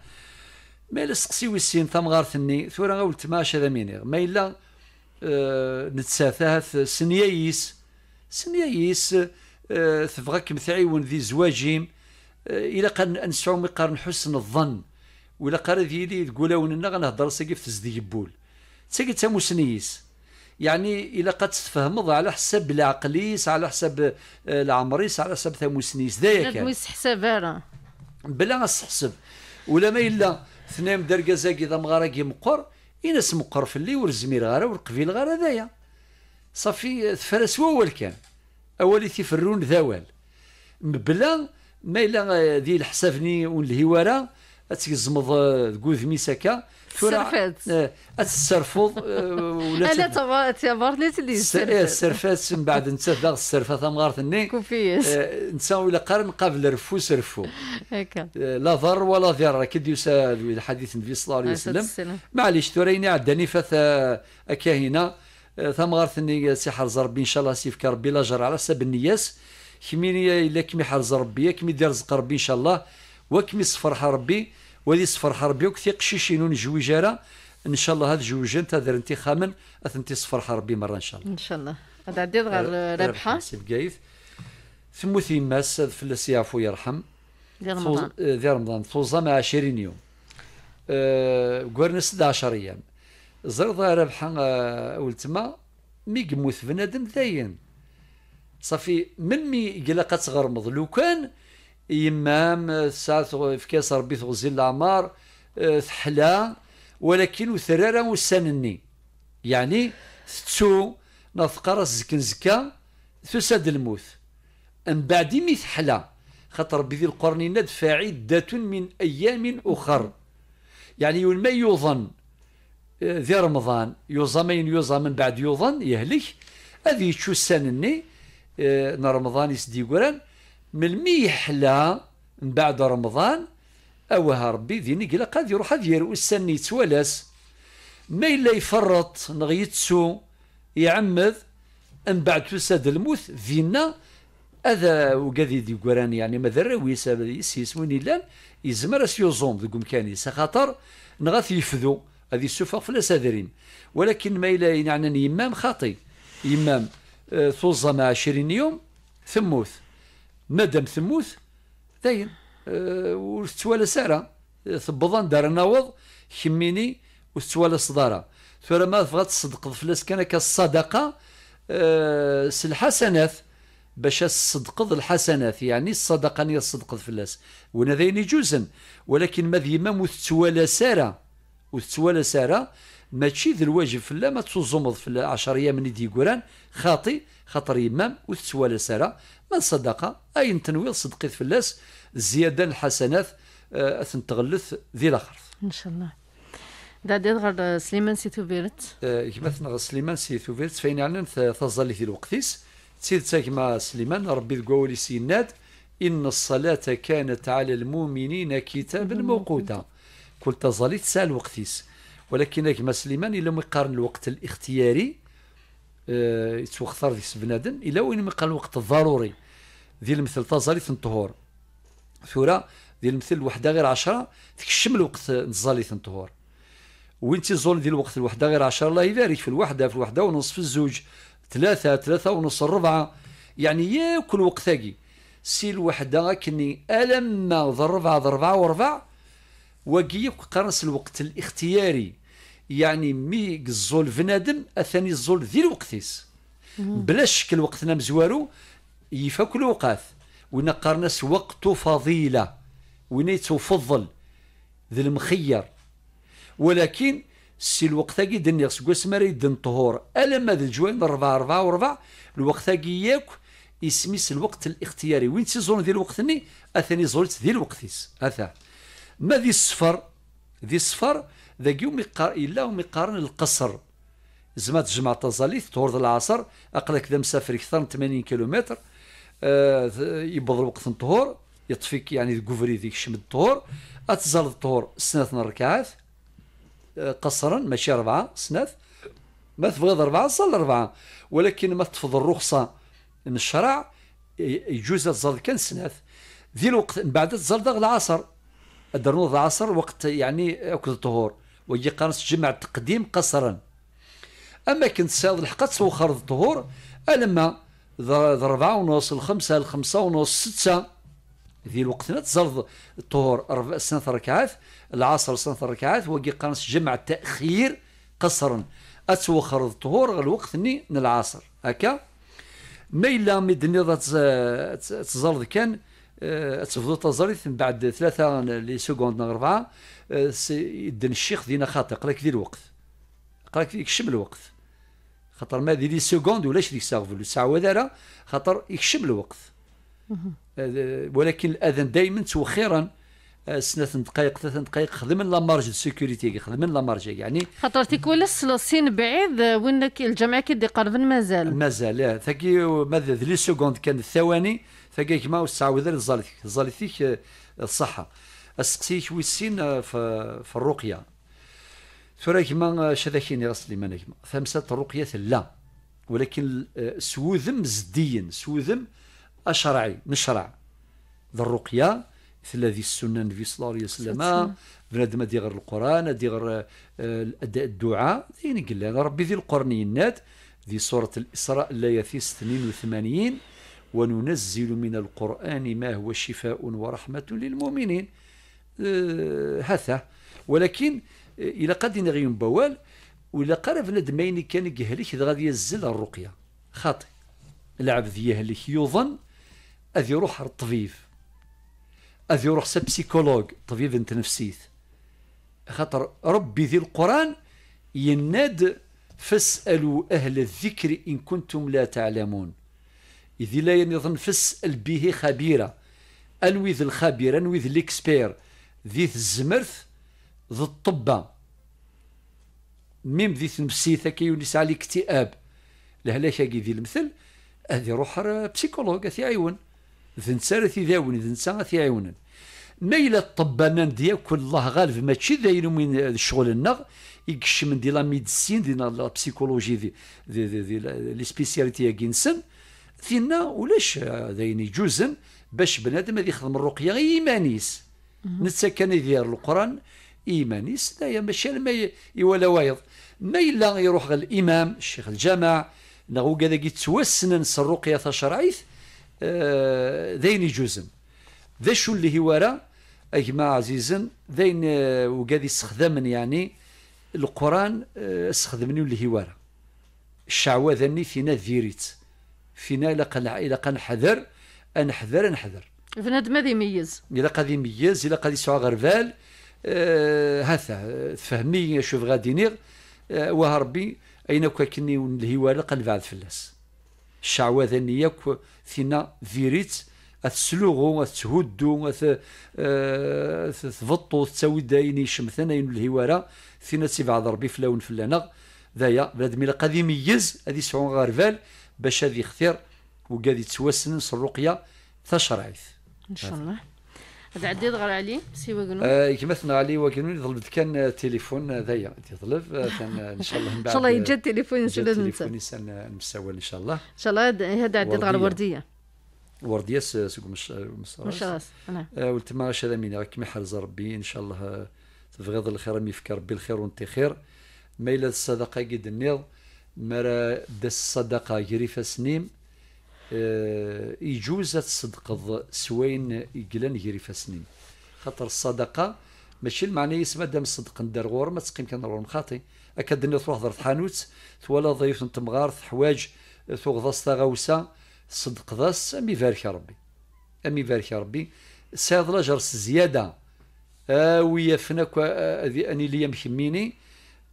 ما لا سقسي ويسين غارثني ثورا قلت ما شذا مينيغ ما الا نتساثات سنيايس سنيايس تبغى آه، كم تعيون ذي زواجيم آه، الى قال نسعو مقارن حسن الظن ولا قال ديالي تقولون انا غنهضر ساكي في تزديبول يبول ساكي تاموسنيس يعني الا قد تفهمض على حسب العقليس على حسب آه، العمريس على حسب سنيس دايا كان ما يسحسب راه بلا نستحسب ولا ما الا ثنين دركا زاكي ذا مغاركي مقر الا سمقر فلي ور الزمير غارة ورقفيل غارة ذايا صافي تفرس وول كان اولي تفرون ذوال مبلا ما الا ذي الحسافني والهواره تيزمض ذكو ذميسكا السرفات آه، السرفوض آه، انا تبارت ليت اللي السرفات من بعد انت داغ السرفات امغار ثني كوفيس آه، انت ولا قرن قبل رفو سرفو هكا لا ضر ولا ضرر كي ديوسا الحديث النبي صلى الله عليه وسلم معليش توريني عداني فاث اكاهنا ثم ني سي حرز ربي ان شاء الله سيفك ربي لا جر على حساب النياس كمي الا كمي حرز ربي كمي دير رزق ربي ان شاء الله وكمي صفرح ربي وذي صفر حربي وكثي قشيشين ونجويج ان شاء الله هاد جوجين تهدر انت خامن اثنتي صفر حربي مره ان شاء الله ان شاء الله هذا عديد غير آه، ربحه سيب قايف ثم في فلس يعفو يرحم ذي رمضان ذي آه، رمضان توزا مع 20 يوم أه قرن 16 ايام زرد رابحه أه ولتما مي بنادم داين صافي من مي قلقات غرمض لو كان يمام في فكاس ربي تغزي الأعمار تحلى آه، ولكن وثرارة وسنني يعني تتو نثقر زكن زكا تفسد الموت من بعد مي تحلى خاطر بذي القرن ندفع عدة من أيام أخر يعني يوم ما يوظن آه، ذي رمضان يوظى يظن من بعد يظن يهلك هذه تشو السنني آه، رمضان يسدي قران ملمي يحلى من بعد رمضان اوها ربي ذيني الا قاد يروح هذا يروي السن يتوالس ما الا يفرط نغيتسو يعمذ يعمد من بعد تساد الموت فينا هذا وكاذي دي قران يعني ما ذراويس يسيس وين لان يزمر اس يوزوم ذو مكانيس خاطر نغاث يفذو هذه السفق فلا سادرين ولكن ما إلا يعني امام خاطي امام ثوزة مع 20 يوم ثموث مادام ثموث داين آه، و وتتوالى سارة آه، ثبضان دار ناوض كميني وتتوالى صدارة ثورة ما فغات تصدق فلاس كان كالصدقة آه، الحسنات باش الصدق الحسنات يعني الصدقة اللي الصدق فلاس وانا ذين جوزن ولكن ما ذيما وتتوالى سارة وتتوالى سارة ماشي ذي الواجب فلا ما تزمض في 10 ايام اللي ديكوران خاطي خاطر يمام وتتوالى سارة من صدقة أين تنويض في الناس زيادة الحسنات آه، أثن تغلث ذي الأخر إن شاء الله داديد غير سليمان سي بيرت آه، كما تنغ سليمان سي بيرت فين يعني تظل في الوقتيس تسيد كما سليمان ربي ذقولي سيناد إن الصلاة كانت على المؤمنين كتابا موقوتا كل تظليت تسال وقتيس ولكن كما سليمان إلا مقارن الوقت الاختياري آه، يتوخثر ديس بنادم الى وين ما قال الوقت الضروري ديال المثل في الطهور ثورة ديال المثل وحده غير 10 تكشم الوقت في الطهور وين تيزول ديال الوقت الوحده غير 10 الله يبارك في الوحده في الوحده ونص في الزوج ثلاثه ثلاثه ونص ربعه يعني يا كل وقت هاكي سي الوحده كني الم ضربعه ضربعه وربع وكي قرص الوقت الاختياري يعني مي قزول فنادم اثاني الزول ذي وقتيس بلا شك وقتنا مزوارو يفاك الوقات وين قارناس وقته فضيله وين يتفضل ذي المخير ولكن سي الوقت تاقي دني غسق وسماري دن طهور ما ذي الجوان ربع ربع وربع الوقت هاكي ياك اسميس الوقت الاختياري وين تيزون ذي الوقتني اثاني زولت ذي الوقتيس اثا ما ذي السفر ذي السفر ذاك يوم إلا هم يقارن القصر زعما تجمع تزاليث تهرض العصر أقلك ذا مسافر أكثر من 80 كيلومتر آه يبض الوقت الطهور يطفيك يعني الكوفري ذيك شمد الطهور أتزال الطهور سنات الركعات آه قصرا ماشي أربعة سنات ما تبغي أربعة صلي أربعة ولكن ما تفضل الرخصة من الشرع يجوز تزال كان سنات ذي الوقت من بعد تزال العصر درنوض العصر وقت يعني أكل الطهور ويقارنس جمع تقديم قصرا أما كنت ساض لحقت توخر الظهور ألما ضربة ونص الخمسة الخمسة ونص ستة ذي الوقت تزرد الطهور سنة ركعات العصر سنة ركعات ويقارنس جمع تأخير قصرا أتوخر الطهور الوقت ني العصر هكا ما إلا مدني تزرد كان آه، تفضل تزريت من بعد ثلاثة لي سكوند أربعة آه، يدن الشيخ دينا خاطر قراك ذي الوقت قراك يكشم الوقت خاطر ما دي لي سكوند ولاش ديك ساغفل الساعة وذارة خاطر يكشم الوقت آه، ولكن الأذان دائما توخيرا ثلاث آه، دقائق ثلاث دقائق خدم لا مارج سيكوريتي خدم لا مارج يعني خاطر تيكون الصين بعيد آه، وين الجامع كيدي قرب مازال مازال اه. ثاكي ماذا لي سكوند كان الثواني ثاكي كما وسعود الزالثيك الزالثيك الصحه شوي السين في الرقيه ثورا كما شذاكين راس لي كيما خمسه الرقيه لا ولكن سوذم زديا سوذم اشرعي نشرع ذا الرقيه مثل هذه السنه النبي صلى الله عليه وسلم بنادم ادي غير القران ادي غير آه، الدعاء يعني قال لنا ربي ذي القرنينات ذي سوره الاسراء الايه 82 وننزل من القران ما هو شفاء ورحمه للمؤمنين آه، هذا ولكن آه، الى قد نغيم بوال ولا قرب ندمين كان يهلك غادي يزل الرقيه خاطئ العبد يهلك يظن اذ يروح الطبيب أذي رخصة بسيكولوج طبيب انت نفسيت خاطر ربي ذي القرآن يناد فاسألوا أهل الذكر إن كنتم لا تعلمون إذ لا ينظن فاسأل به خبيرة أنوذ الخبير أنوذ الإكسبير ذي الزمرث ذي الطبة ميم ذي تنفسيثة كي يونس على الاكتئاب شاقي ذي المثل هذه روح بسيكولوج ثي عيون ذي ذنسا ذي ذاون ذنسا أثي عيونن ما إلا الطبانان دياك الله غالب ماشي داير من شغلنا من دي لا ميديسين دي لا بسيكولوجي دي دي دي, دي لي سبيسياليتي اغينسن فينا ولاش داين يجوزن باش بنادم اللي يخدم الرقيه غير ايمانيس نتا كان يدير القران ايمانيس يا ماشي ما ولا وايض ما الا يروح الامام الشيخ الجامع نغو كذا نص الرقيه تشرعيث آه داين يجوزن ذا شو اللي راه اجماع عزيزا ذاين وقادي استخدمن يعني القرآن استخدمني اللي هوارا الشعوى ذني فينا ذيريت فينا إلا حذر أنحذر أنحذر بنادم هذا يميز إلا قال يميز إلا قال يسوع غرفال آه هذا تفهمي شوف غادي نيغ آه وهربي أين كاكني الهوالة قال بعد فلاس الشعوى ياك فينا ذيريت أتسلوغو أتهدو أت آه، تفطو تساوي داين شمثنا أين الهوارة فينا تيبعض ربي فلاون فلانا ذايا بلاد ميلا قادي يميز هذه سعون غارفال باش هذه خثير وقادي يتوسن الرقية تشرعيث إن شاء الله هذا عدي يضغر عليه سي وقنون آه كما ثنا عليه وقنون يطلب كان التليفون ذايا يطلب آه، ان شاء الله ان شاء الله يجي التليفون ان شاء الله ان شاء الله ان شاء الله هذا عدي يضغر ورديه الورديه سوق قلت ما غاش هذا من كيما يحرز ربي ان شاء الله آه، تبغض الخير مي يفكر ربي الخير وانت خير ما الا الصدقه قد النيض ما دا الصدقه يجري فاسنيم اه يجوز تصدق سوين يقلن يجري سنين خاطر الصدقه ماشي المعنى يسمى دام الصدق ندار غور ما تسقيم كان غور مخاطي اكاد تروح تهضر حانوت تولى ضيف تمغار حوايج ضاستا غوسه صدق ذاس أم يبارك ربي أم يبارك ربي سيد لجرس زيادة آه، ويا فنك آه، هذه أني لي مخميني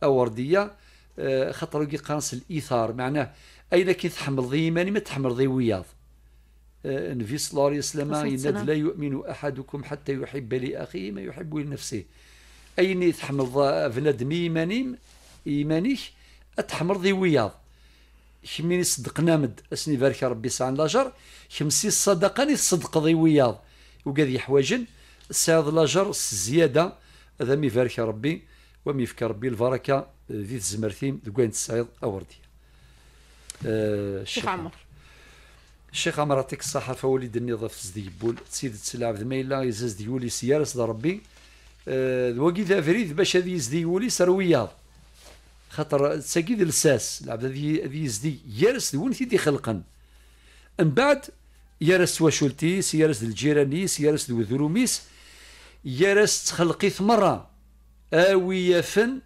أو وردية آه، خطر كي قانس الإيثار معناه أين كنت تحمل ذي إيماني ما تحمل ذي وياض النبي صلى الله عليه وسلم لا يؤمن أحدكم حتى يحب لأخيه ما يحب لنفسه أين تحمل فنادم إيماني إيمانيش أتحمر ذي وياض كمين يصدق نامد اسني بارك ربي سعن لاجر كمسي الصدقة ني صدق ذي وياض وقاد يحواجن سعد لاجر الزيادة هذا مي بارك ربي ومي يفكر ربي البركة ذي تزمرتيم ذكوين تسعيد اوردي أه الشيخ عمر الشيخ عمر يعطيك الصحة فوليد النظاف زدي بول تسيد تسلع ذما إلا يزاز ديولي سيارة ربي أه وقيد أفريد باش هذه يزدي يولي سروياض خاطر تساكي ذي الساس العبد ذي يزدي يارس وين تيدي خلقا من بعد يارس واشولتي يارس الجيرانيس يرس الوذروميس يارس تخلقي ثمرة اوي يفن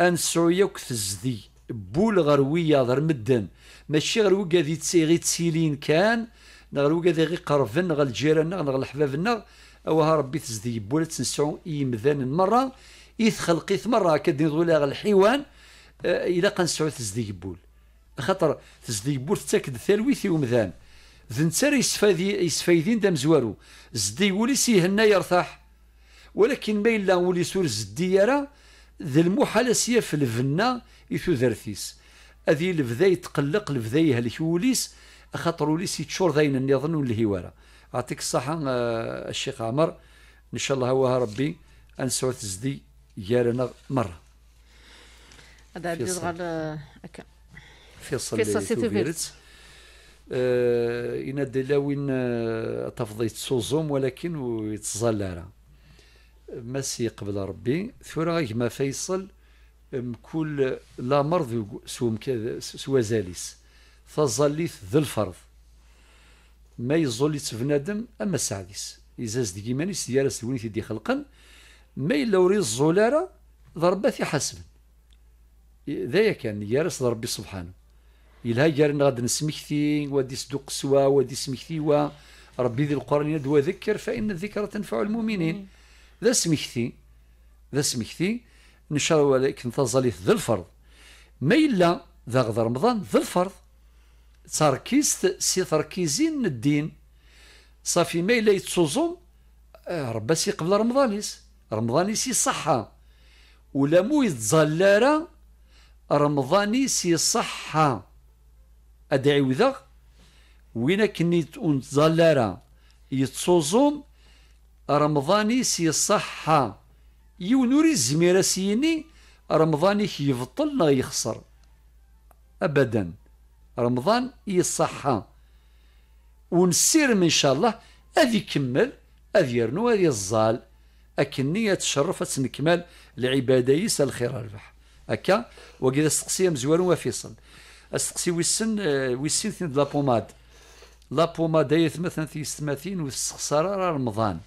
ان سعويا تزدي بول غروية ضر مدن ماشي غير وكا ذي غي تسيلين كان نغر وكا ذي غي قرفن غل الجيران نغ الحبابنا اوها ربي تزدي بول تنسعو مذان مرة إذ خلقي ثمرة كدين غلاغ الحيوان إلا آه، سعود تزدي بول خاطر تزدي تاكد تتاكد تلويث ومذان ذن نتا يسفادي يسفايدين دام زوارو زدي ولي سيهنا يرتاح ولكن ما إلا ولي سور زدي يرى ذي المحال سيا في الفنا ذرثيس هذه البدا يتقلق البدا يهلك وليس خاطر وليس يتشور ذاين النظن والهوارة أعطيك الصحة آه، الشيخ عمر إن شاء الله هو ربي ان سعود تزدي يارنا مرة هذا عندي صغار هكا فيصل توفيرت آه ينادى لوين آه، آه، تفضيت سوزوم ولكن ويتزلر ماسي قبل ربي ثورا ما فيصل مكل لا مرض سو سوى زاليس فظليت ذا الفرض ما يظليت بنادم اما سعديس يزاز ديمانيس ديال سدوني تيدي خلقا ما يلوري الزولارة ضربة ضربات يحسبن ذاك يعني يارس ربي سبحانه يلها جار غاد نسمكتي وادي صدق سوا وادي سمكتي و ربي ذي القرآن يد وذكر فإن الذكر تنفع المؤمنين ذا سمكتي ذا سمكتي نشر ولكن نتظلي ذا الفرض ما إلا ذا غد رمضان ذا الفرض تركيز سي تركيزين الدين صافي ما إلا يتسوزون آه، ربي سي قبل رمضانيس رمضانيس صحة ولا مو يتظلى رمضاني سي صحة أدعي وذا وين كني تنزلارا يتصوزوم رمضاني سي صحة يونوري الزميرة سيني رمضاني يبطل لا يخسر أبدا رمضان يصحة ونسير من شاء الله أذي كمل أذي يرنو أذي الزال أكنية تشرفت نكمل لعبادة يسال خير البحر هكا وكذا السقسيه مزوار وفيصل السقسي ويسن آه، ويسن ثين لا بوماد لا بوماد هي مثلا في ستماثين والسخسارة رمضان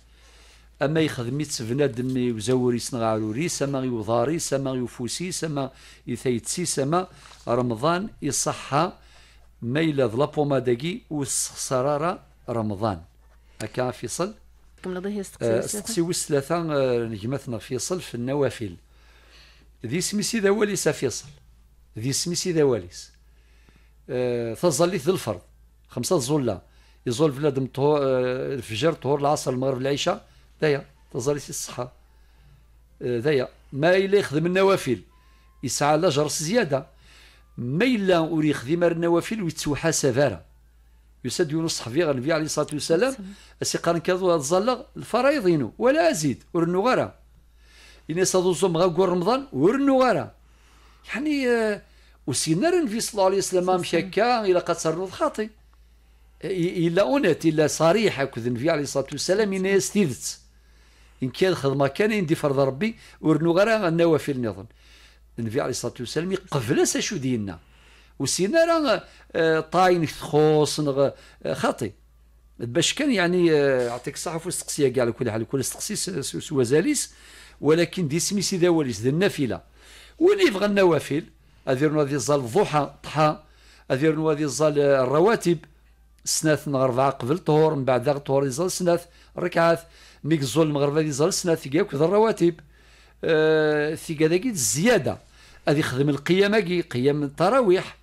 اما يخدم بنادم وزور يسنغ ريس سما يوضاري سما يوفوسي سما يثيتسي سما رمضان يصحى ما إلا لا بوماداكي والسخسارة رمضان هكا فيصل كمل ضيه السقسي السقسي آه، وس ثلاثة آه، نجمتنا فيصل في النوافل ذي اسميس إذا واليس فيصل ذي اسميس إذا واليس أه ذي الفرض خمسة زولا يزول بلاد مطهور آه، الفجر طهور العصر المغرب العشاء دايا تظليت الصحة آه، دايا ما إلا يخدم النوافل يسعى على جرس زيادة ما إلا أوري يخدم النوافل ويتسوحا سفارة يسد يونس صحفي النبي عليه الصلاة والسلام السي قرن كذو الظل الفرائض ولا أزيد ورنو غرام إني صدوزهم غا كور رمضان ورنو غارا يعني آه، وسينار النبي صلى الله عليه وسلم مش هكا إلا قد صرف خاطي إلا أونت إلا صريح هكذا النبي عليه الصلاة والسلام إني استيذت إن كان خدمة كان يندي فرض ربي ورنو غارا النوافل نظن النبي عليه الصلاة والسلام يقفل شو دينا وسينار آه، طاين خوص آه، خاطي باش كان يعني يعطيك الصحه في السقسيه كاع على كل حال كل استقسيس سو ولكن دي سميسي ذا وليس النافله واللي يبغى النوافل اذير هذه الظل الضحى الضحى اذير هذه الظل الرواتب سناث نغرفة قبل الطهور من بعد الطهور يزال سناث ركعات ميك المغرب المغربة يزال سناث كيك الرواتب أه ثيكا ذاكي الزيادة هذه يخدم القيام كي قيام التراويح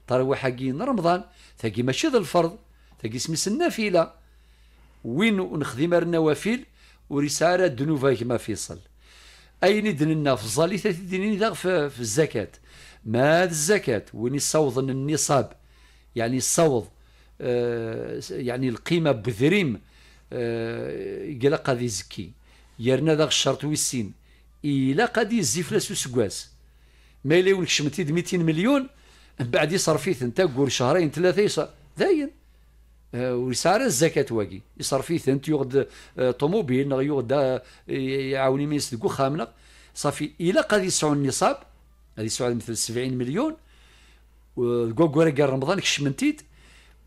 التراويح كي رمضان ثاكي ماشي ذا الفرض ثاكي سميس النافلة وين نخدم النوافل ورسالة دنوفا كما فيصل اين يدننا في الظليثه تدينين داغ في الزكاه ما الزكاه وين يصوض النصاب يعني يصوض آه، يعني القيمه بذريم آه، قال قد يزكي يرنا داغ الشرط ويسين الا قد يزي لسوس قواس ما يليونك شمتي 200 مليون من بعد يصرفيث انت قول شهرين ثلاثه يصرف داين ويسعر الزكاة واقي فيه ثنت يغد آه، طوموبيل نغ يغد آه، يعاوني من يسدقو خامنا صافي إلا قد يسعو النصاب غادي يسعو مثل 70 مليون كوكورا رقا رمضان كشمنتيت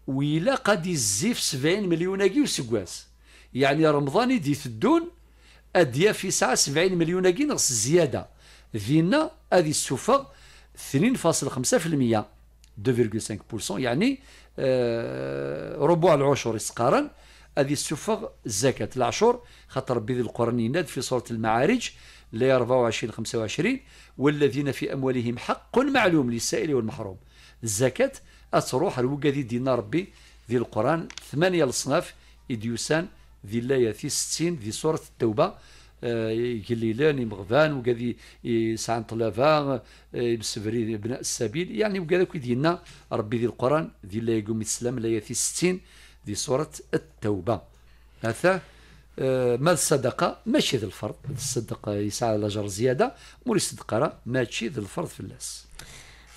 وإلا قد يزيف 70 مليون اكي وسكواس يعني رمضان يدي تدون أديا في ساعة 70 مليون اكي نقص زيادة ذينا هذه السفر 2.5% 2.5% يعني آه، ربع العشر إسقارا هذه السفغ الزكاة العشر خاطر ربي ذي القرآن يناد في سورة المعارج لا 24 25 والذين في أموالهم حق معلوم للسائل والمحروم الزكاة أتروح الوقذي دينا ربي ذي القرآن ثمانية الصناف إديوسان ذي الله في 60 ذي سورة التوبة آه، يقليلان مغفان وكذي يسعان طلافا آه، يمسفرين ابناء السبيل يعني وكذا كي دينا ربي ذي القران ذي لا يقوم السلام لا يثي 60 ذي سوره التوبه هذا آه، ما الصدقه ماشي ذي الفرض الصدقه يسعى الاجر زياده مور الصدقه ماشي ذي الفرض في الناس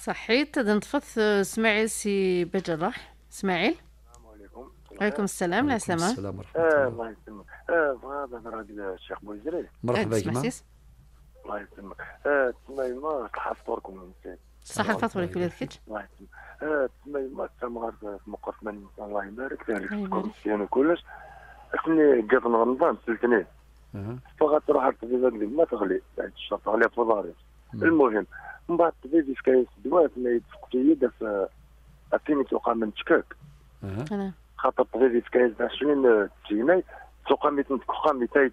صحيت نطفت اسماعيل سي بجرح اسماعيل عليكم السلام لا سما السلام ورحمه آه، الله الله يسلمك آه، بغيت نهضر هذا الشيخ بوزري مرحبا يما الله يسلمك آه، تسمى يما صحة فطوركم صحة فطورك ولاد الحج الله يسلمك تسمى يما تسمى في مقر 80 الله يبارك فيك مزيان وكلش كني جات رمضان سلتني فقط تروح الطبيب قال ما تغلي بعد الشهر تغلي في ظهري المهم من بعد الطبيب يسكايس الدواء تما يدفق في يده في فين توقع من تشكاك خاطر غادي آه، آه، في كاين 20 تيماي سوق ميت نتكوخا ميت تايت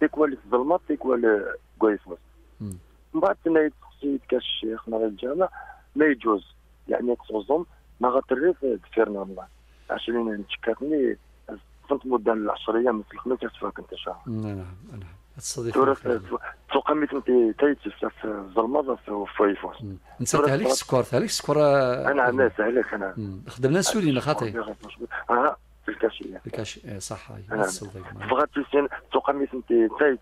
تيكوا لي الظلمه تيكوال لي آه، كويسموس من بعد تما يتسيد كالشيخ مال الجامع ما يجوز يعني تصوزهم ما غاتري في كثير من الله 20 تشكرني كنت مده 10 ايام في الخميس تفاك انت شهر نعم نعم تورث تقام انت تايت في الظلمه في ويفوس انت تهلك السكر تهلك السكر انا انا عليك انا خدمنا سولينا خاطي اه الكاشي الكاشي صح فغات تيسين تقام انت تايت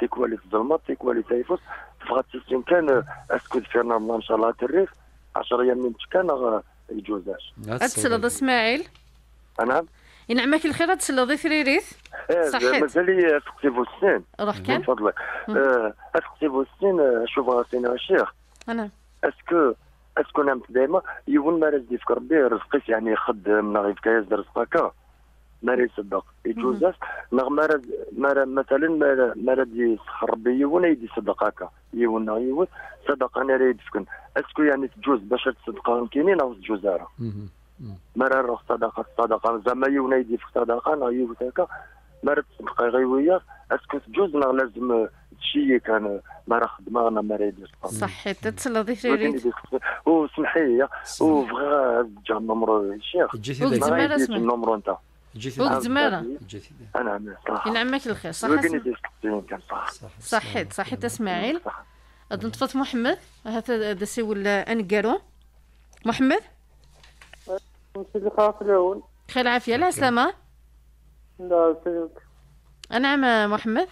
تيكوالي في الزلمض تيكوالي تايفوس فغات تيسين كان آه، اسكت فينا ان شاء الله تريف 10 ايام من تكان يجوزاش السلطه اسماعيل نعم ينعمك الخير تسلضي ثريريث آه، صحيت مازال تقتي بوستين روح كان من فضلك آه، تقتي بوستين آه، شوف غاسين الشيخ نعم اسكو اسكو نعم دائما يقول ما رزدي في ربي رزقك يعني غير كياس درس رزقك ما يصدق يجوزاش نغ ما مثلا ما راه يسخر ربي يقول يدي صدق هكا نغ يقول صدق انا راه يدفكن اسكو يعني تجوز باش تصدق كاينين او تجوز راه مرر صدقة صدقة زعما يونيدي أيوة في صدقة انا يوت أيوة هكا مرت تبقى غيوية اسكو جوزنا لازم تشي كان مرا خدمة انا ما رايديش صحي تتصل ضيفي او سمحي او فغا جا نمرو الشيخ جيتي النمرو انت جيتي وقزمارة انا ينعمك الخير صح صحيت صحيت اسماعيل اظن طفت محمد هذا سي ولا انكارو محمد نسلك العون بخير العافية لا سلامة لا يسلمك أنعم محمد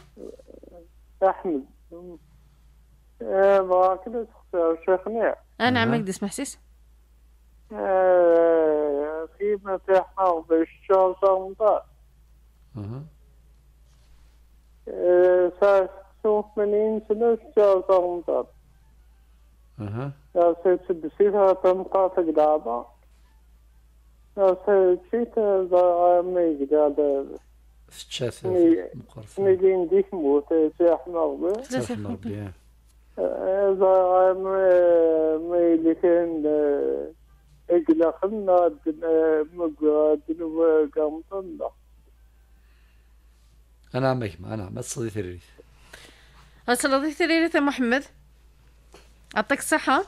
أحمد بغاك أه، تخسر شيخ نيع أنعم أقدس محسيس أه، في مفتاحنا وباش شهر 18 ساعة 86 سنة شهر 18 اها سيتسد سيفها تنقاطق دابا Teččit daɣmi gdad. Teččat meqrefan. Milin di tmurt Serrḥem Rebbi. Serrḥem Rebbi. Daɣam mi li kien iglaqen megrad nuwagamtna. أنا عمك أنا ما تصلي تريريث أصل تصلي تريريث يا محمد أعطيك الصحة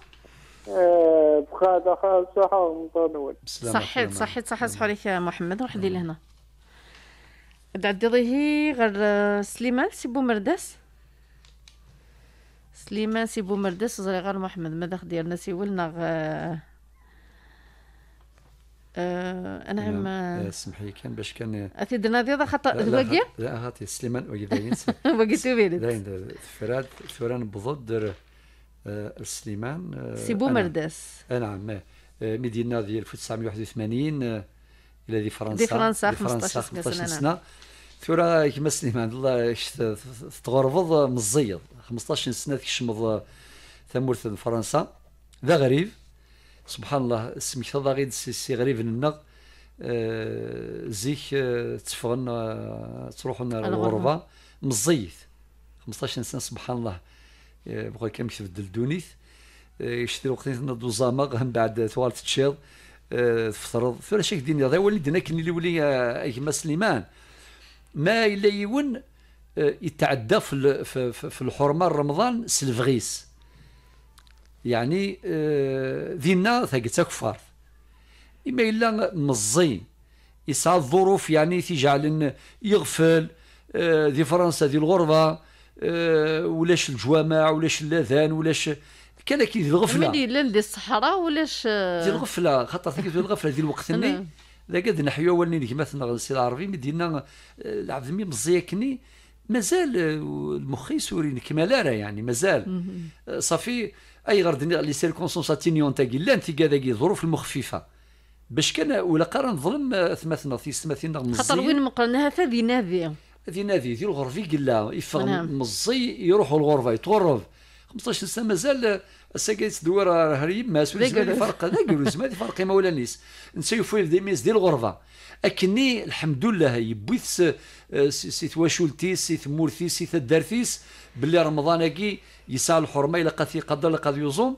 صحيت صحة صحيت صحيت صحة صحة عليك يا محمد روح دير لهنا تعديه غير سليمان سي بومرداس سليمان سي بومرداس زري غير محمد ماذا ديالنا سي ولنا غ آه نعم اسمح آه، لي كان باش كان اثي درنا ضيضة خطا باقي لا هاتي سليمان وقيت باين وقيت باين فراد فران بضد آه، السليمان آه، سي بومرداس آه، نعم مدينه ديال 1981 الى دي فرنسا دي فرنسا 15 سنه 15 سنه ثورة كما سليمان السليمان الله تغربض مزيض 15 سنه تشمض ثمورث فرنسا ذا غريب سبحان الله سميك هذا غير سي غريب النغ زيك تفغن تروحوا الغربة مزيت 15 سنه سبحان الله بغا كامل تبدل الدنيت آه، يشتري وقت تنض الزمغ من بعد توال آه، تفترض تفطرض فراش ديني هذا هو اللي كني اللي ولي ايما آه، سليمان ما الا يون يتعدى في في الحرمه رمضان سلفغيس يعني ذينا ثقت كفار اما الا مزي يسعى ظروف يعني تجعل يغفل دي فرنسا دي الغربه آه، ولاش الجوامع ولاش الاذان ولاش كان كي دي الغفله من لا دي الصحراء ولاش دي آه، الغفله خاطر ديك الغفله ديال وقتني قد نحيو ولني نكماتنا السي العربي مدينا آه، العبد الميم مزيكني مازال المخي سوري راه يعني مازال صافي اي غرد لي سيركونسونس اتينيون تاكي لا تي كي ظروف المخففه باش كان ولا قرن ظلم ثمثنا في سماثينا خاطر وين مقرنها فذي نافيه هذه نادي ديال الغرفة قلا يفغ نعم. مزي يروحوا الغرفه يتغرف 15 سنه مازال اسا دوار راه هريب ما سويت فرق لا قالوا زعما فرق نيس نسيو يفوي دي ميز ديال الغرفه اكني الحمد لله يبويث آه، سيت واشولتي سيت مورثي سيت تدارتيس باللي رمضان كي يسال الحرمه الا قد قدر لقد يصوم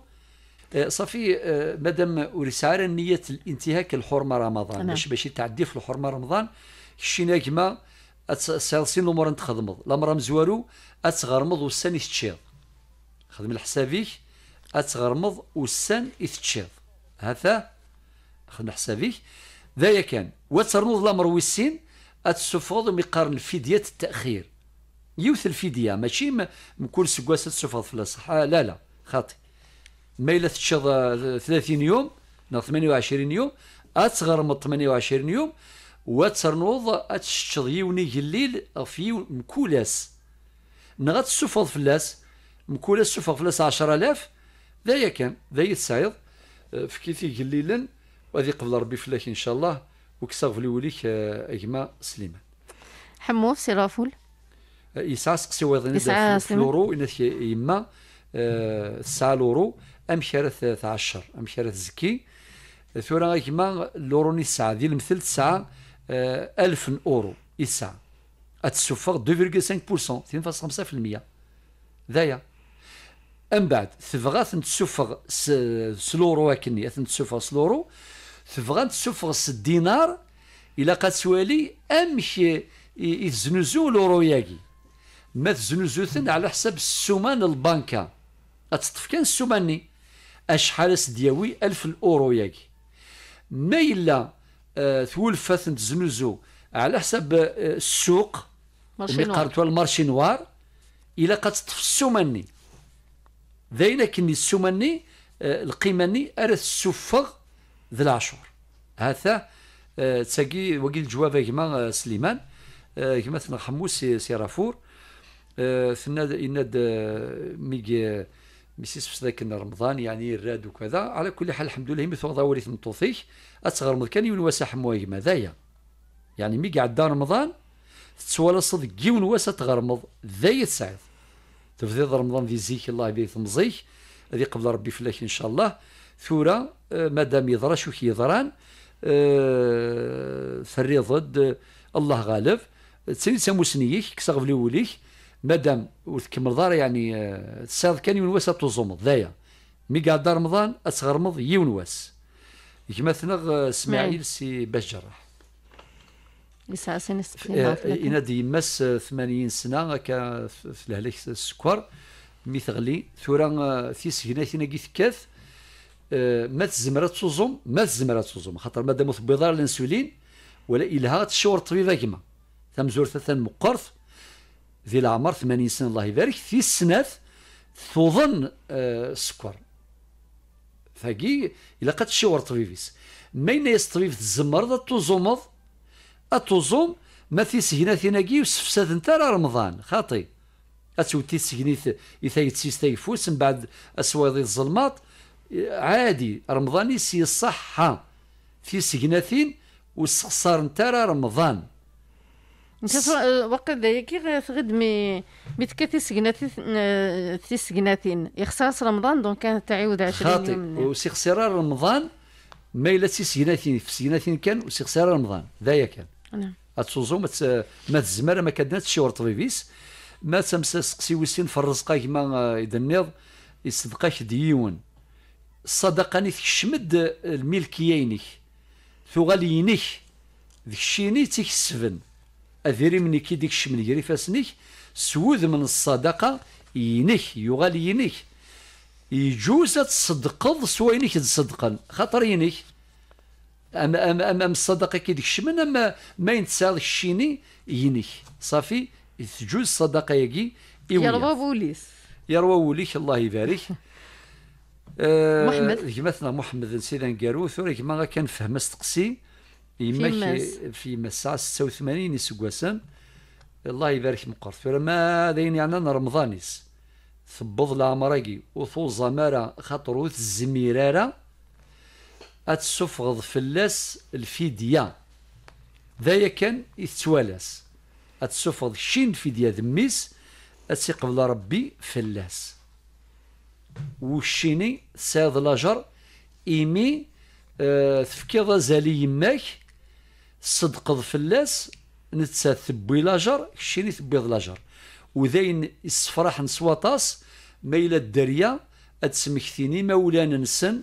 آه، صافي آه، مادام ورسالة نية الانتهاك الحرمة رمضان نعم. باش باش تعدي في الحرمة رمضان شيناك ما تسعيض سين الامور انت تخدمض الامر مزوارو اتغرمض وسان يتشيض خدم الحسابيك اتغرمض وسان يتشيض هذا خدم حسابيك ذايا كان وترنوض لامر ويسين اتسفغض مقارن فدية التأخير يوث الفدية ماشي مكون سكواس تسفغض في الصحة آه، لا لا خاطي ما إلا تشيض 30 آه، يوم 28 يوم اتغرمض 28 يوم وترنوض اتشتشض يوني جليل في مكولاس نغات السفر فلاس مكولاس سفض فلاس الاف ذا كان ذا تسعيض فكيتي جليلا وهذه قبل ربي فلاك ان شاء الله في وليك اجما آه، سليمان حمو سي غفول يسعى آه، سقسي ويضين فلورو إنه يما آه، تسعى لورو ام شارث تعشر ام شارث زكي ثورا إما لوروني الساعة ديال المثل تسعة 1000 آه، أورو الساعة أتسفغ 2.5% 2.5% ذايا من بعد تبغى تسفر سلورو هكني تسفر سلورو تبغى تسفر الدينار إلا قد سوالي أمشي يزنزو لورو ياكي ما تزنزوثن على حساب السومان البنكة أتصطف كان السماني أشحال سدياوي 1000 أورو ياكي ما إلا آه، ثولفات تزنوزو على حسب آه، السوق اللي قرتو المارشي نوار الا قتطف السمني ذاين كني السومني آه، القيمني ارث السفغ ذي العشور هذا تساقي وقيل جوابا كما سليمان كما ثنا خموس سي رافور ثنا يناد ميغي مسيس فسلاكن رمضان يعني الراد وكذا على كل حال الحمد لله مثل ضوري ثمطوثيك اتغرمض كان يون واسا حمواي مذايا يعني مي قعد رمضان صدق كيون واسا تغرمض ذايا تسعد تبدا رمضان ذي زيك الله يبي تمزيك هذه قبل ربي فلاك ان شاء الله ثورة آه، مادام يضرا شو كي يضران آه، فري ضد آه، الله غالب سنيك كسغف لي وليك مادام وتكمل الضار يعني تساض آه، كان يون واس تظمض ذايا مي قاعد دار رمضان اتغرمض يون واس كما ثنغ اسماعيل نعم. سي باش جراح يسعى سنة آه، ينادي يمس 80 آه، سنة هكا في الهلاك السكر مي تغلي ثورا في تيس هنا كيث تكاث ما تزمر تصوزم ما تزمر تصوزم خاطر مادام تبيضار الانسولين ولا الها تشور الطبيبه كما تمزور ثلاثه مقرث ذي العمر 80 سنة الله يبارك في السنات ثوظن السكر آه، فاكي إلا قد شور طبيبيس ما ينايس طبيب تزمر توزومض اتوزوم ما تيسهنا ثيناكي وسفساد انت راه رمضان خاطي اتوتي تسهني يثايت تسيس تيفوس من بعد اسواضي الظلمات عادي رمضان يسي الصحة في سجناثين والسخسار نتا راه رمضان وقت كي غد مي بيتكا تي سجناتين يخسر رمضان دونك كان تعيود 20 خاطئ وسي خسر رمضان ما إلا تيسكناتين في سجناتين كان وسي خسر رمضان ذايا كان نعم اتسوزو ما تزمر ما كدنات ورط طبيبيس ما سقسي ويسين في الرزق كيما إذا النيض يصدقاك ديون الصدقة ني تشمد الملكيينك ثغاليينك ثغالي ينك ذيك الشيني تيكسفن كي ديك يري فاسنيك سود من الصدقة ينيك يغال ينيك يجوز تصدقض سوا ينك تصدقا خاطر ينيك أم أم أم, أم الصدقة كي ديك الشمل أما ما ينتسال الشيني ينيك صافي تجوز الصدقة يجي يروى وليس يروى وليك الله يبارك محمد آه، جماثنا محمد سيدان قارو ثوري ما كان فهم استقسي يماك في مساء 86 اسقواسان الله يبارك مقر ما ذين يعني انا رمضانيس ثبض لعمراقي وثو مارا خاطر وث الزميرارة اتسفغض فلاس الفدية ذايا كان يتوالاس اتسفغض شين فدية ذميس اتسقبل ربي فلاس وشيني ساد لاجر إيمي أه تفكيض زالي يماك صدق فلاس نتسا ثبي لاجر كشيري ثبي لاجر وذين السفراح نسواطاس ما الى الدرية أتسمكتيني مولانا نسن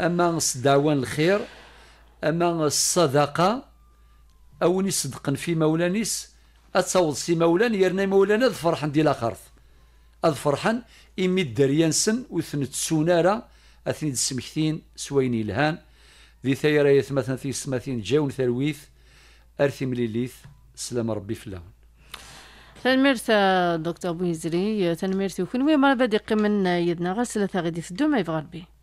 أما صداوان الخير أما الصدقة أو نصدقن في مولانيس اتصور سي مولان يرنا مولانا الفرح فرحن دي لاخرث أذ فرحن إمي الدرية نسن وثنت تسونارا أثني دسمكتين سويني الهان ذي ثيرا يثمثن في السماثين جاون ثرويث أرثي مليليث سلام ربي اللون تنمير دكتور بوينزري تنمير وكل وي مرة بدي قمنا يدنا غسلة غادي في ما يبغى ربي